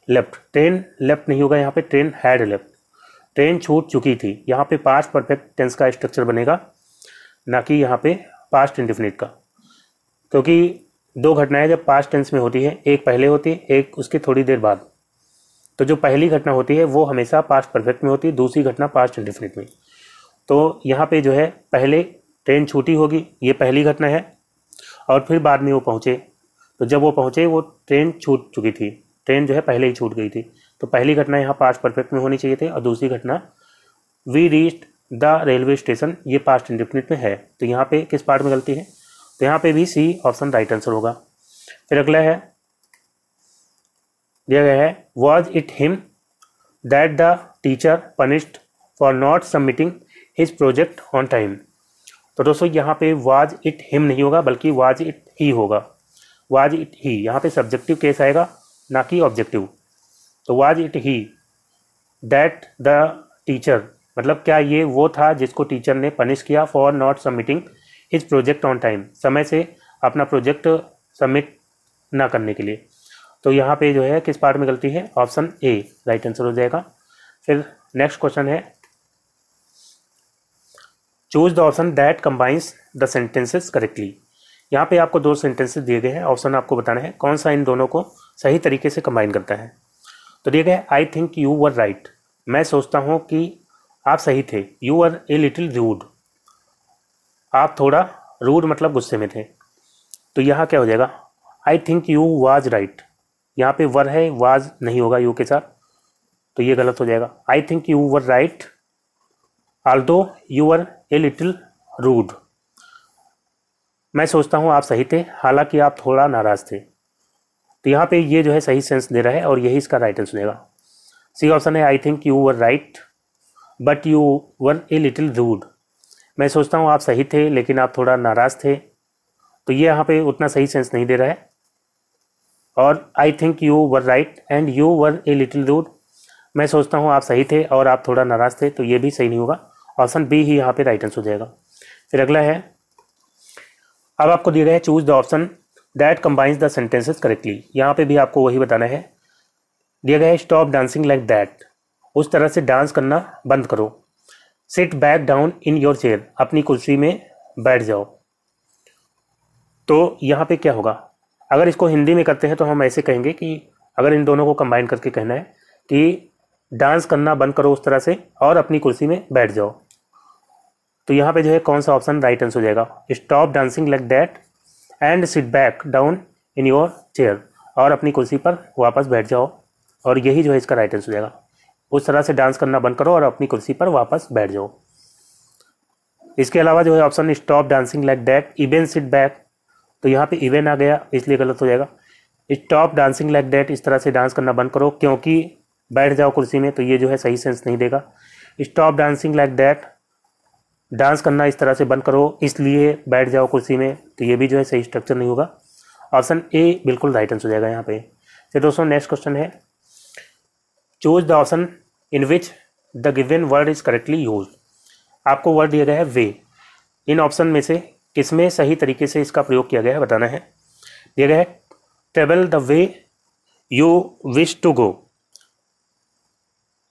left train left नहीं होगा यहाँ पे ट्रेन हैड लेफ्ट ट्रेन छूट चुकी थी यहाँ पे पास्ट परफेक्ट टेंस का स्ट्रक्चर बनेगा ना कि यहाँ पे पास्ट इंडिफिनिट का क्योंकि दो घटनाएं जब पास्ट टेंस में होती है एक पहले होती है एक उसके थोड़ी देर बाद तो जो पहली घटना होती है वो हमेशा पास्ट परफेक्ट में होती है दूसरी घटना पास्ट इंडिफिनिट में तो यहाँ पे जो है पहले ट्रेन छूटी होगी ये पहली घटना है और फिर बाद में वो पहुँचे तो जब वो पहुँचे वो ट्रेन छूट चुकी थी ट्रेन जो है पहले ही छूट गई थी तो पहली घटना यहाँ पास्ट परफेक्ट में होनी चाहिए थी और दूसरी घटना we reached the railway station ये पास्ट इंडिफिनिट में है तो यहाँ पे किस पार्ट में गलती है तो यहाँ पे भी सी ऑप्शन राइट आंसर होगा फिर अगला है दिया गया है was it him that the teacher punished for not submitting his project on time तो दोस्तों यहाँ पे वाज इट हिम नहीं होगा बल्कि वाज इट ही होगा वाज इट ही यहाँ पे सब्जेक्टिव केस आएगा ना कि ऑब्जेक्टिव तो was it he that the teacher मतलब क्या ये वो था जिसको टीचर ने पनिश किया for not submitting his project on time समय से अपना प्रोजेक्ट सबमिट ना करने के लिए तो यहाँ पे जो है किस पार्ट में गलती है ऑप्शन ए राइट आंसर हो जाएगा फिर नेक्स्ट क्वेश्चन है choose the option that combines the sentences correctly यहाँ पे आपको दो सेंटेंसेस दिए गए हैं ऑप्शन आपको बताना है कौन सा इन दोनों को सही तरीके से कंबाइन करता है तो दिया गया I think you were right मैं सोचता हूँ कि आप सही थे you are a little rude आप थोड़ा रूड मतलब गुस्से में थे तो यहाँ क्या हो जाएगा I think you was right यहाँ पे वर है वाज नहीं होगा यू के साथ तो ये गलत हो जाएगा I think you were right although you were a little rude मैं सोचता हूँ आप सही थे हालांकि आप थोड़ा नाराज़ थे तो यहाँ पे ये जो है सही सेंस दे रहा है और यही इसका राइट आंसर देगा सी ऑप्शन है I think you were right but you were a little rude मैं सोचता हूँ आप सही थे लेकिन आप थोड़ा नाराज़ थे तो ये यहाँ पे उतना सही सेंस नहीं दे रहा है और I think you were right and you were a little rude मैं सोचता हूँ आप सही थे और आप थोड़ा नाराज़ थे तो ये भी सही नहीं होगा ऑप्शन बी ही यहाँ पे राइट आंसर हो जाएगा फिर अगला है अब आपको दिया गया है choose the option that combines the sentences correctly यहाँ पे भी आपको वही बताना है दिया गया है स्टॉप डांसिंग लाइक दैट उस तरह से डांस करना बंद करो sit back down in your chair अपनी कुर्सी में बैठ जाओ तो यहाँ पे क्या होगा अगर इसको हिंदी में करते हैं तो हम ऐसे कहेंगे कि अगर इन दोनों को कंबाइन करके कहना है कि डांस करना बंद करो उस तरह से और अपनी कुर्सी में बैठ जाओ तो यहाँ पे जो है कौन सा ऑप्शन राइट आंसर हो जाएगा stop dancing like that and sit back down in your chair और अपनी कुर्सी पर वापस बैठ जाओ और यही जो है इसका राइट आंसर हो जाएगा उस तरह से डांस करना बंद करो और अपनी कुर्सी पर वापस बैठ जाओ इसके अलावा जो है option stop dancing like that even sit back तो यहाँ पे इवेन आ गया इसलिए गलत हो जाएगा स्टॉप डांसिंग लाइक डैट इस तरह से डांस करना बंद करो क्योंकि बैठ जाओ कुर्सी में तो ये जो है सही सेंस नहीं देगा stop dancing like that dance करना इस तरह से बंद करो इसलिए बैठ जाओ कुर्सी में तो ये भी जो है सही स्ट्रक्चर नहीं होगा ऑप्शन ए बिल्कुल राइट आंसर हो जाएगा यहाँ पे फिर तो दोस्तों नेक्स्ट क्वेश्चन है choose the option in which the given word is correctly use आपको वर्ड दिया गया है वे इन ऑप्शन में से किसमें सही तरीके से इसका प्रयोग किया गया है बताना है दिया गया है travel the way you wish to go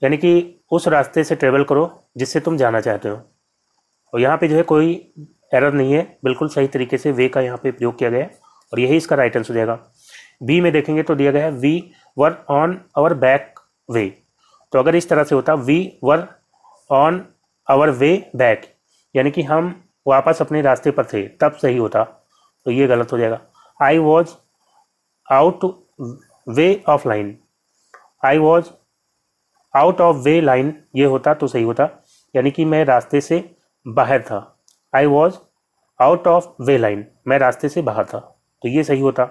यानी कि उस रास्ते से ट्रेवल करो जिससे तुम जाना चाहते हो और यहाँ पे जो है कोई एरर नहीं है बिल्कुल सही तरीके से वे का यहाँ पे प्रयोग किया गया है और यही इसका राइट आंसर हो जाएगा बी में देखेंगे तो दिया गया है we were on our back way तो अगर इस तरह से होता we were on our way back यानी कि हम वापस अपने रास्ते पर थे तब सही होता तो ये गलत हो जाएगा I was out way of line I was out of way line ये होता तो सही होता यानी कि मैं रास्ते से बाहर था I was out of way line मैं रास्ते से बाहर था तो ये सही होता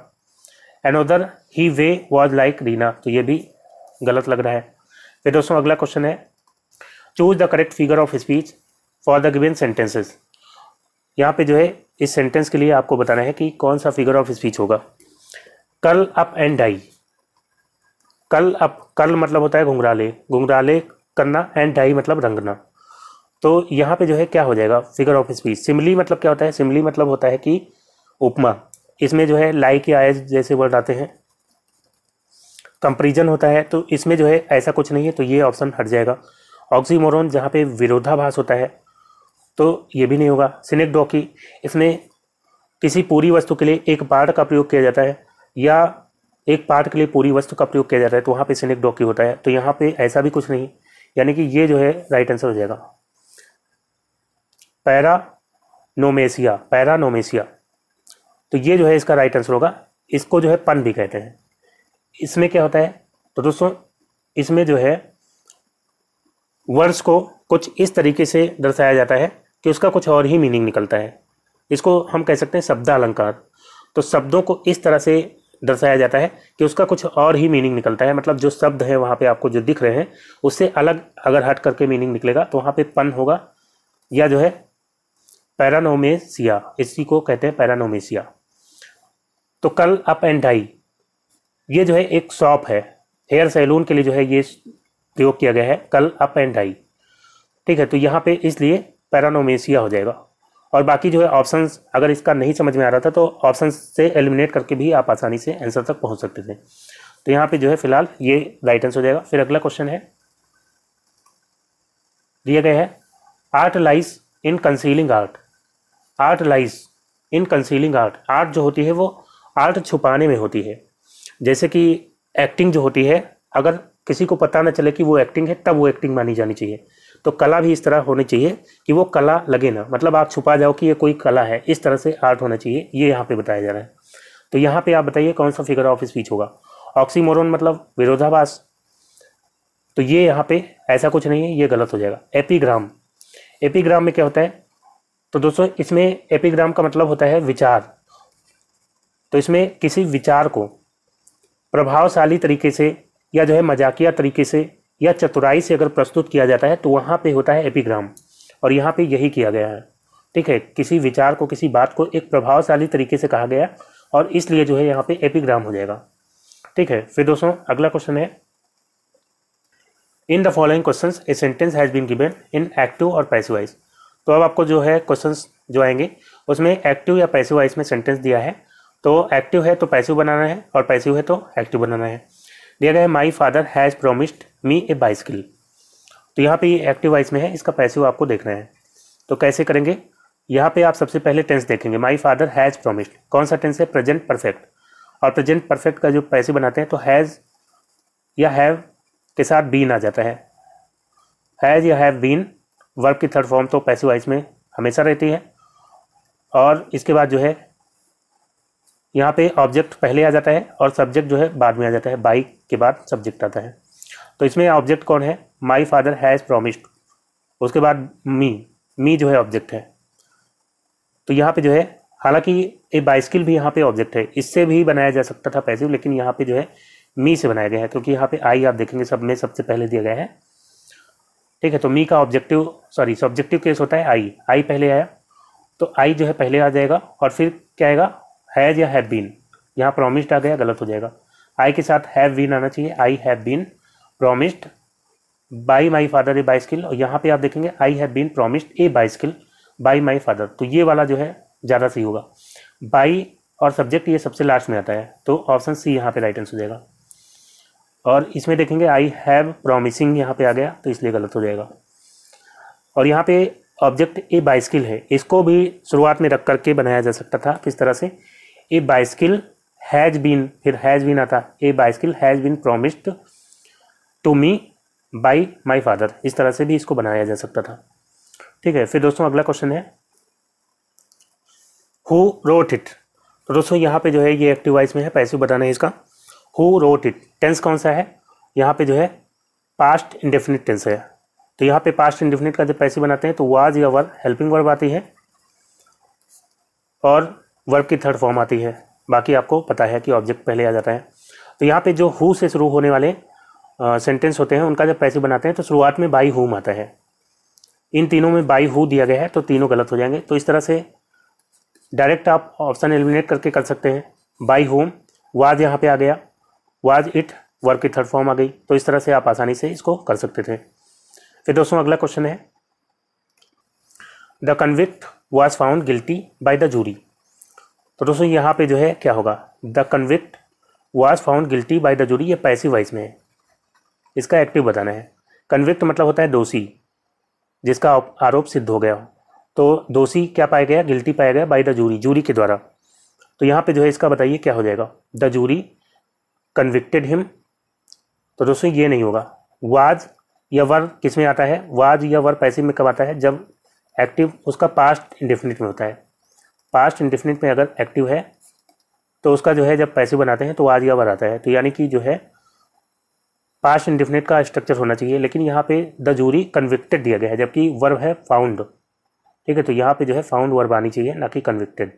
एनोदर ही वे वॉज लाइक रीना तो ये भी गलत लग रहा है फिर दोस्तों अगला क्वेश्चन है choose the correct figure of speech for the given sentences यहाँ पे जो है इस सेंटेंस के लिए आपको बताना है कि कौन सा फिगर ऑफ स्पीच होगा call up and die call up call मतलब होता है घुंघराले घुंघराले करना एंड डाई मतलब रंगना तो यहाँ पे जो है क्या हो जाएगा फिगर ऑफ स्पीच सिमली मतलब क्या होता है सिमली मतलब होता है कि उपमा इसमें जो है लाई के आय जैसे वर्ड आते हैं कंपेरिजन होता है तो इसमें जो है ऐसा कुछ नहीं है तो ये ऑप्शन हट जाएगा ऑक्सीमोरन जहाँ पे विरोधाभास होता है तो ये भी नहीं होगा सिनेकडॉकी इसमें किसी पूरी वस्तु के लिए एक पार्ट का प्रयोग किया जाता है या एक पार्ट के लिए पूरी वस्तु का प्रयोग किया जाता है तो वहाँ पर सिनेकडॉकी होता है तो यहाँ पर ऐसा भी कुछ नहीं यानी कि ये जो है राइट आंसर हो जाएगा पैरा नोमेसिया पैरा नोमेसिया तो ये जो है इसका राइट आंसर होगा इसको जो है पन भी कहते हैं इसमें क्या होता है तो दोस्तों इसमें जो है वर्ड्स को कुछ इस तरीके से दर्शाया जाता है कि उसका कुछ और ही मीनिंग निकलता है इसको हम कह सकते हैं शब्द अलंकार तो शब्दों को इस तरह से दर्शाया जाता है कि उसका कुछ और ही मीनिंग निकलता है मतलब जो शब्द है वहाँ पे आपको जो दिख रहे हैं उससे अलग अगर हट करके मीनिंग निकलेगा तो वहाँ पे पन होगा या जो है पैरानोमेसिया इसी को कहते हैं पैरानोमेसिया तो कल अप एंड डाई ये जो है एक शॉप है हेयर सैलून के लिए जो है ये प्रयोग किया गया है कल अप एंड डाई ठीक है तो यहाँ पे इसलिए पैरानोमेसिया हो जाएगा और बाकी जो है ऑप्शंस अगर इसका नहीं समझ में आ रहा था तो ऑप्शन से एलिमिनेट करके भी आप आसानी से आंसर तक पहुँच सकते थे तो यहाँ पे जो है फिलहाल ये राइट आंसर हो जाएगा फिर अगला क्वेश्चन है दिया गया है art lies in concealing art art lies in concealing art art जो होती है वो आर्ट छुपाने में होती है जैसे कि एक्टिंग जो होती है अगर किसी को पता ना चले कि वो एक्टिंग है तब वो एक्टिंग मानी जानी चाहिए तो कला भी इस तरह होनी चाहिए कि वो कला लगे ना मतलब आप छुपा जाओ कि ये कोई कला है इस तरह से आर्ट होना चाहिए ये यहाँ पे बताया जा रहा है तो यहाँ पे आप बताइए कौन सा फिगर ऑफ स्पीच होगा ऑक्सीमोरन मतलब विरोधाभास तो ये यहाँ पे ऐसा कुछ नहीं है ये गलत हो जाएगा एपीग्राम एपीग्राम में क्या होता है तो दोस्तों इसमें एपिग्राम का मतलब होता है विचार तो इसमें किसी विचार को प्रभावशाली तरीके से या जो है मजाकिया तरीके से या चतुराई से अगर प्रस्तुत किया जाता है तो वहाँ पे होता है एपिग्राम और यहाँ पे यही किया गया है ठीक है किसी विचार को किसी बात को एक प्रभावशाली तरीके से कहा गया और इसलिए जो है यहाँ पे एपिग्राम हो जाएगा ठीक है फिर दोस्तों अगला क्वेश्चन है in the following question a sentence has been given in active और पैसिवाइज तो अब आपको जो है क्वेश्चन जो आएंगे उसमें एक्टिव या पैसिव वाइस में सेंटेंस दिया है तो एक्टिव है तो पैसिव बनाना है और पैसिव है तो एक्टिव बनाना है दिया गया है my father has promised me a bicycle तो यहाँ पे ये एक्टिव वाइस में है इसका पैसिव आपको देखना है तो कैसे करेंगे यहाँ पे आप सबसे पहले टेंस देखेंगे माई फादर हैज़ प्रोमिस्ड कौन सा टेंस है प्रेजेंट परफेक्ट और प्रेजेंट परफेक्ट का जो पैसे बनाते हैं तो हैज़ या हैव के साथ बीन आ जाता है हैज़ या हैव बीन वर्ब की थर्ड फॉर्म तो पैसे वाइज में हमेशा रहती है और इसके बाद जो है यहाँ पे ऑब्जेक्ट पहले आ जाता है और सब्जेक्ट जो है बाद में आ जाता है बाई के बाद सब्जेक्ट आता है तो इसमें ऑब्जेक्ट कौन है माई फादर हैज़ प्रोमिस्ड उसके बाद मी मी जो है ऑब्जेक्ट है तो यहाँ पे जो है हालांकि ये बाइस्किल भी यहाँ पे ऑब्जेक्ट है इससे भी बनाया जा सकता था पैसिव लेकिन यहाँ पे जो है मी से बनाया गया है क्योंकि यहाँ पे आई आप देखेंगे सब में सबसे पहले दिया गया है ठीक है तो मी का ऑब्जेक्टिव सॉरी सब्जेक्टिव केस होता है आई आई पहले आया तो आई जो है पहले आ जाएगा और फिर क्या आएगा हैज़ या हैव बीन यहाँ प्रोमिस्ड आ गया गलत हो जाएगा आई के साथ हैव बीन आना चाहिए I have been promised by my father a bicycle और यहाँ पे आप देखेंगे I have been promised a bicycle by my father तो ये वाला जो है ज़्यादा सही होगा बाई और सब्जेक्ट ये सबसे लास्ट में आता है तो ऑप्शन सी यहाँ पे राइट आंसर हो जाएगा और इसमें देखेंगे आई हैव प्रोमिसिंग यहाँ पे आ गया तो इसलिए गलत हो जाएगा और यहाँ पे ऑब्जेक्ट ए बाइस्किल है इसको भी शुरुआत में रख करके बनाया जा सकता था किस तरह से ए बाइस्किल हैज़ बीन फिर हैज़ बीन आता a bicycle has been promised to me by my father इस तरह से भी इसको बनाया जा सकता था ठीक है फिर दोस्तों अगला क्वेश्चन है हु रोट इट तो दोस्तों यहाँ पे जो है ये एक्टिव वाइस में है पैसे बताना है इसका हु रोट इट टेंस कौन सा है यहाँ पे जो है पास्ट इंडेफिनिट टेंस है तो यहाँ पे पास्ट इंडेफिनिट का जब पैसे बनाते हैं तो वाज या वर्ब हेल्पिंग वर्ब आती है और वर्ब की थर्ड फॉर्म आती है बाकी आपको पता है कि ऑब्जेक्ट पहले आ जाता है तो यहाँ पे जो हु से शुरू होने वाले सेंटेंस होते हैं उनका जब पैसे बनाते हैं तो शुरुआत में बाई हुम आता है इन तीनों में बाई हु दिया गया है तो तीनों गलत हो जाएंगे तो इस तरह से डायरेक्ट आप ऑप्शन एलिमिनेट करके कर सकते हैं बाई होम वाज यहाँ पे आ गया वाज इट वर्क की थर्ड फॉर्म आ गई तो इस तरह से आप आसानी से इसको कर सकते थे फिर दोस्तों अगला क्वेश्चन है the convict was found guilty by the jury तो दोस्तों यहाँ पे जो है क्या होगा the convict was found guilty by the jury ये पैसिव वाइज में है इसका एक्टिव बताना है कन्विक्ट मतलब होता है दोषी जिसका आरोप सिद्ध हो गया हो तो दोषी क्या पाया गया गिल्टी पाया गया बाय द जूरी जूरी के द्वारा तो यहाँ पे जो है इसका बताइए क्या हो जाएगा द जूरी कन्विक्टेड हिम तो दोस्तों ये नहीं होगा वाज या वर किस में आता है वाज या वर पैसिव में कब आता है जब एक्टिव उसका पास्ट इंडिफिनिट में होता है पास्ट इंडिफिनिट में अगर एक्टिव है तो उसका जो है जब पैसे बनाते हैं तो वाज या वर आता है तो यानी कि जो है पास्ट इंडिफिनिट का स्ट्रक्चर होना चाहिए लेकिन यहाँ पे द जूरी कन्विक्टेड दिया गया है जबकि वर्ब है फाउंड ठीक है तो यहाँ पे जो है फाउंड वर्ब आनी चाहिए ना कि कन्विक्टेड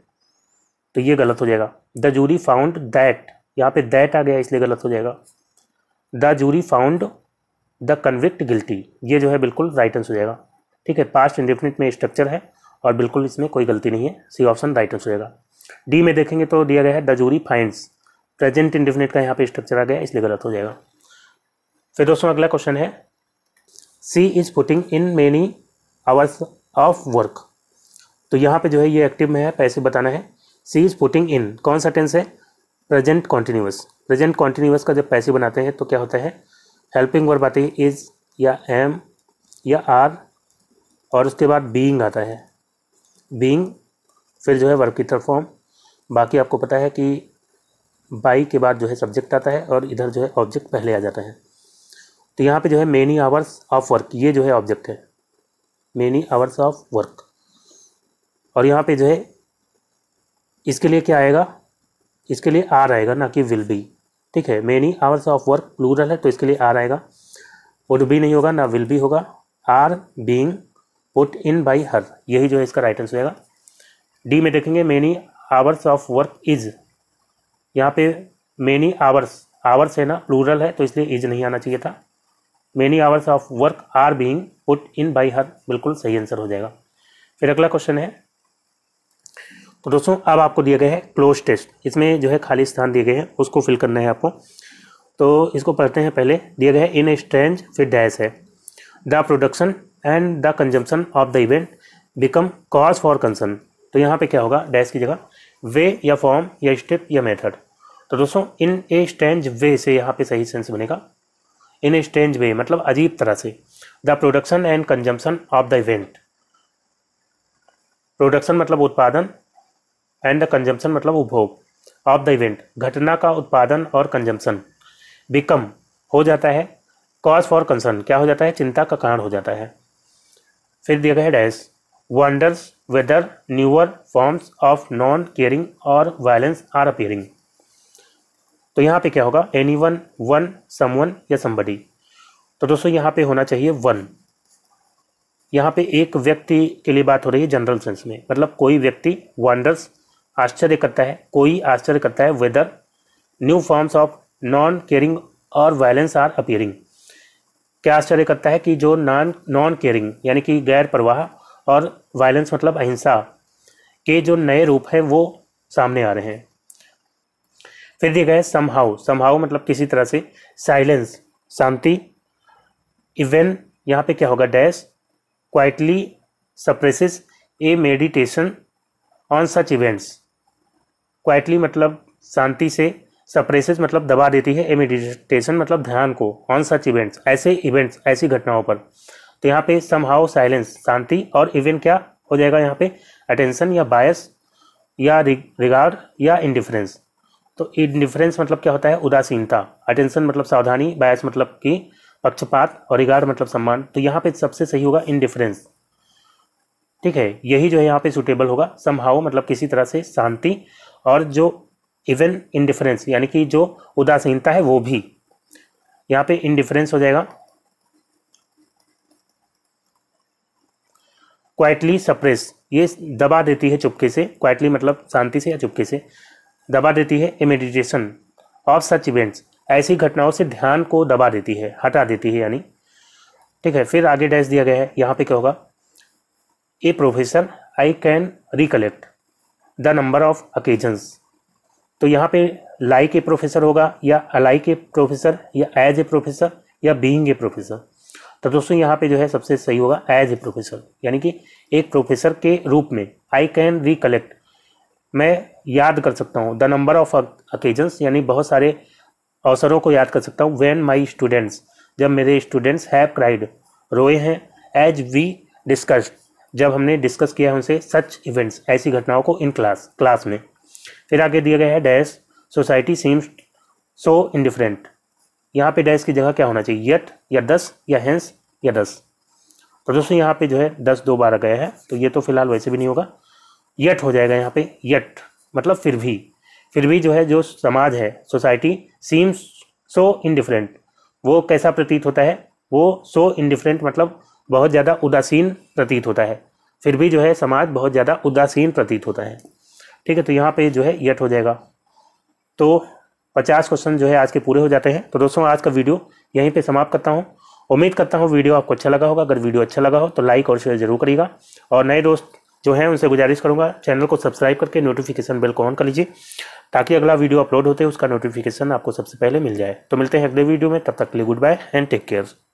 तो ये गलत हो जाएगा द जूरी फाउंड दैट यहाँ पे दैट आ गया इसलिए गलत हो जाएगा the jury found the convict guilty ये जो है बिल्कुल राइट आंसर हो जाएगा ठीक है पास्ट इंडिफिनिट में स्ट्रक्चर है और बिल्कुल इसमें कोई गलती नहीं है सी ऑप्शन राइट आंसर हो जाएगा डी में देखेंगे तो दिया गया है the jury find present indefinite का यहाँ पे स्ट्रक्चर आ गया इसलिए गलत हो जाएगा फिर दोस्तों अगला क्वेश्चन है she is putting in many hours of work तो यहाँ पे जो है ये एक्टिव में है पैसे बताना है सी इज पुटिंग इन कौन सा टेंस है प्रेजेंट कॉन्टिन्यूस प्रेजेंट कॉन्टीन्यूस का जब पैसे बनाते हैं तो क्या होता है हेल्पिंग वर्ब आती है इज या एम या आर और उसके बाद बीइंग आता है बीइंग फिर जो है वर्ब की तरफ फॉर्म बाकी आपको पता है कि बाई के बाद जो है सब्जेक्ट आता है और इधर जो है ऑब्जेक्ट पहले आ जाता है तो यहाँ पे जो है मेनी आवर्स ऑफ वर्क ये जो है ऑब्जेक्ट है मेनी आवर्स ऑफ वर्क और यहाँ पे जो है इसके लिए क्या आएगा इसके लिए आर आएगा ना कि विल बी ठीक है many hours of work plural है तो इसके लिए आर आएगा वुड बी नहीं होगा ना विल बी होगा are being put in by her यही जो है इसका राइट आंसर होगा डी में देखेंगे many hours of work is यहाँ पे मैनी आवर्स आवर्स है ना प्लूरल है तो इसलिए इज नहीं आना चाहिए था many hours of work are being put in by her बिल्कुल सही आंसर हो जाएगा फिर अगला क्वेश्चन है तो दोस्तों अब आपको दिया गया है क्लोज टेस्ट इसमें जो है खाली स्थान दिए गए हैं उसको फिल करना है आपको तो इसको पढ़ते हैं पहले दिया गया है इन स्ट्रेंज फिर डैश है the production and the consumption of the event become cause for concern तो यहाँ पे क्या होगा डैश की जगह वे या फॉर्म या स्टेप या मेथड तो दोस्तों इन ए स्ट्रेंज वे से यहाँ पे सही सेंस बनेगा इन ए स्ट्रेंज वे मतलब अजीब तरह से the production and consumption of the event production मतलब उत्पादन एंड द कंजम्पन मतलब उपभोग ऑफ द इवेंट घटना का उत्पादन और कंजम्पन बिकम हो जाता है कॉज फॉर कंसर्न क्या हो जाता है चिंता का कारण हो जाता है फिर दिया गया है dash wonders whether newer forms of non caring और वायलेंस आर अपियरिंग तो यहाँ पे क्या होगा एनी वन वन समन या संबडी तो दोस्तों यहाँ पे होना चाहिए वन यहाँ पे एक व्यक्ति के लिए बात हो रही है जनरल सेंस में मतलब कोई व्यक्ति वंडर्स आश्चर्य करता है कोई आश्चर्य करता है whether new forms of non caring और वायलेंस आर अपियरिंग क्या आश्चर्य करता है कि जो नॉन नॉन केयरिंग यानी कि गैर प्रवाह और वायलेंस मतलब अहिंसा के जो नए रूप हैं वो सामने आ रहे हैं फिर दिए गए है समहाउ समहाउ मतलब किसी तरह से साइलेंस शांति इवन यहाँ पे क्या होगा dash quietly suppresses a meditation on such events quietly मतलब शांति से सप्रेसिस मतलब दबा देती है एमिडिटेशन मतलब ध्यान को ऑन सच इवेंट्स ऐसे इवेंट्स ऐसी घटनाओं पर तो यहाँ पे सम हाउ साइलेंस शांति और इवेंट क्या हो जाएगा यहाँ पे अटेंशन या बायस या रिगार्ड या इंडिफरेंस तो इंडिफरेंस मतलब क्या होता है उदासीनता अटेंशन मतलब सावधानी बायस मतलब कि पक्षपात और रिगार्ड मतलब सम्मान तो यहाँ पे सबसे सही होगा इंडिफरेंस ठीक है यही जो है यहाँ पे सुटेबल होगा समहाओ मतलब किसी तरह से शांति और जो इवन इंडिफरेंस यानी कि जो उदासीनता है वो भी यहाँ पे इंडिफरेंस हो जाएगा क्वाइटली सप्रेस ये दबा देती है चुपके से क्वाइटली मतलब शांति से या चुपके से दबा देती है इमेडिटेशन ऑफ सच इवेंट्स ऐसी घटनाओं से ध्यान को दबा देती है हटा देती है यानी ठीक है फिर आगे डैश दिया गया है यहाँ पे क्या होगा a professor I can recollect the number of occasions तो यहाँ पे लाइक ए प्रोफेसर होगा या अलाइक ए प्रोफेसर या एज ए प्रोफेसर या बीइंग ए प्रोफेसर तो दोस्तों यहाँ पे जो है सबसे सही होगा एज ए प्रोफेसर यानी कि एक प्रोफेसर के रूप में आई कैन रिकलेक्ट मैं याद कर सकता हूँ द नंबर ऑफ अकेजन्स यानी बहुत सारे अवसरों को याद कर सकता हूँ वैन माई स्टूडेंट्स जब मेरे स्टूडेंट्स हैव क्राइड रोए हैं एज वी डिस्कस्ड जब हमने डिस्कस किया है उनसे सच इवेंट्स ऐसी घटनाओं को इन क्लास क्लास में फिर आगे दिया गया है dash society seems so indifferent यहाँ पे डैश की जगह क्या होना चाहिए यट या दस या हैंस या दस तो दोस्तों यहाँ पे जो है दस दो बार गया है तो ये तो फिलहाल वैसे भी नहीं होगा यट हो जाएगा यहाँ पे यट मतलब फिर भी फिर भी जो है जो समाज है सोसाइटी सीम्स सो इनडिफरेंट वो कैसा प्रतीत होता है वो सो so इनडिफरेंट मतलब बहुत ज़्यादा उदासीन प्रतीत होता है फिर भी जो है समाज बहुत ज़्यादा उदासीन प्रतीत होता है ठीक है तो यहाँ पे जो है यट हो जाएगा तो पचास क्वेश्चन जो है आज के पूरे हो जाते हैं तो दोस्तों आज का वीडियो यहीं पे समाप्त करता हूँ उम्मीद करता हूँ वीडियो आपको अच्छा लगा होगा अगर वीडियो अच्छा लगा हो तो लाइक और शेयर जरूर करिएगा और नए दोस्त जो हैं उनसे गुजारिश करूँगा चैनल को सब्सक्राइब करके नोटिफिकेशन बिल को ऑन कर लीजिए ताकि अगला वीडियो अपलोड होते उसका नोटिफिकेशन आपको सबसे पहले मिल जाए तो मिलते हैं अगले वीडियो में तब तक के लिए goodbye and take care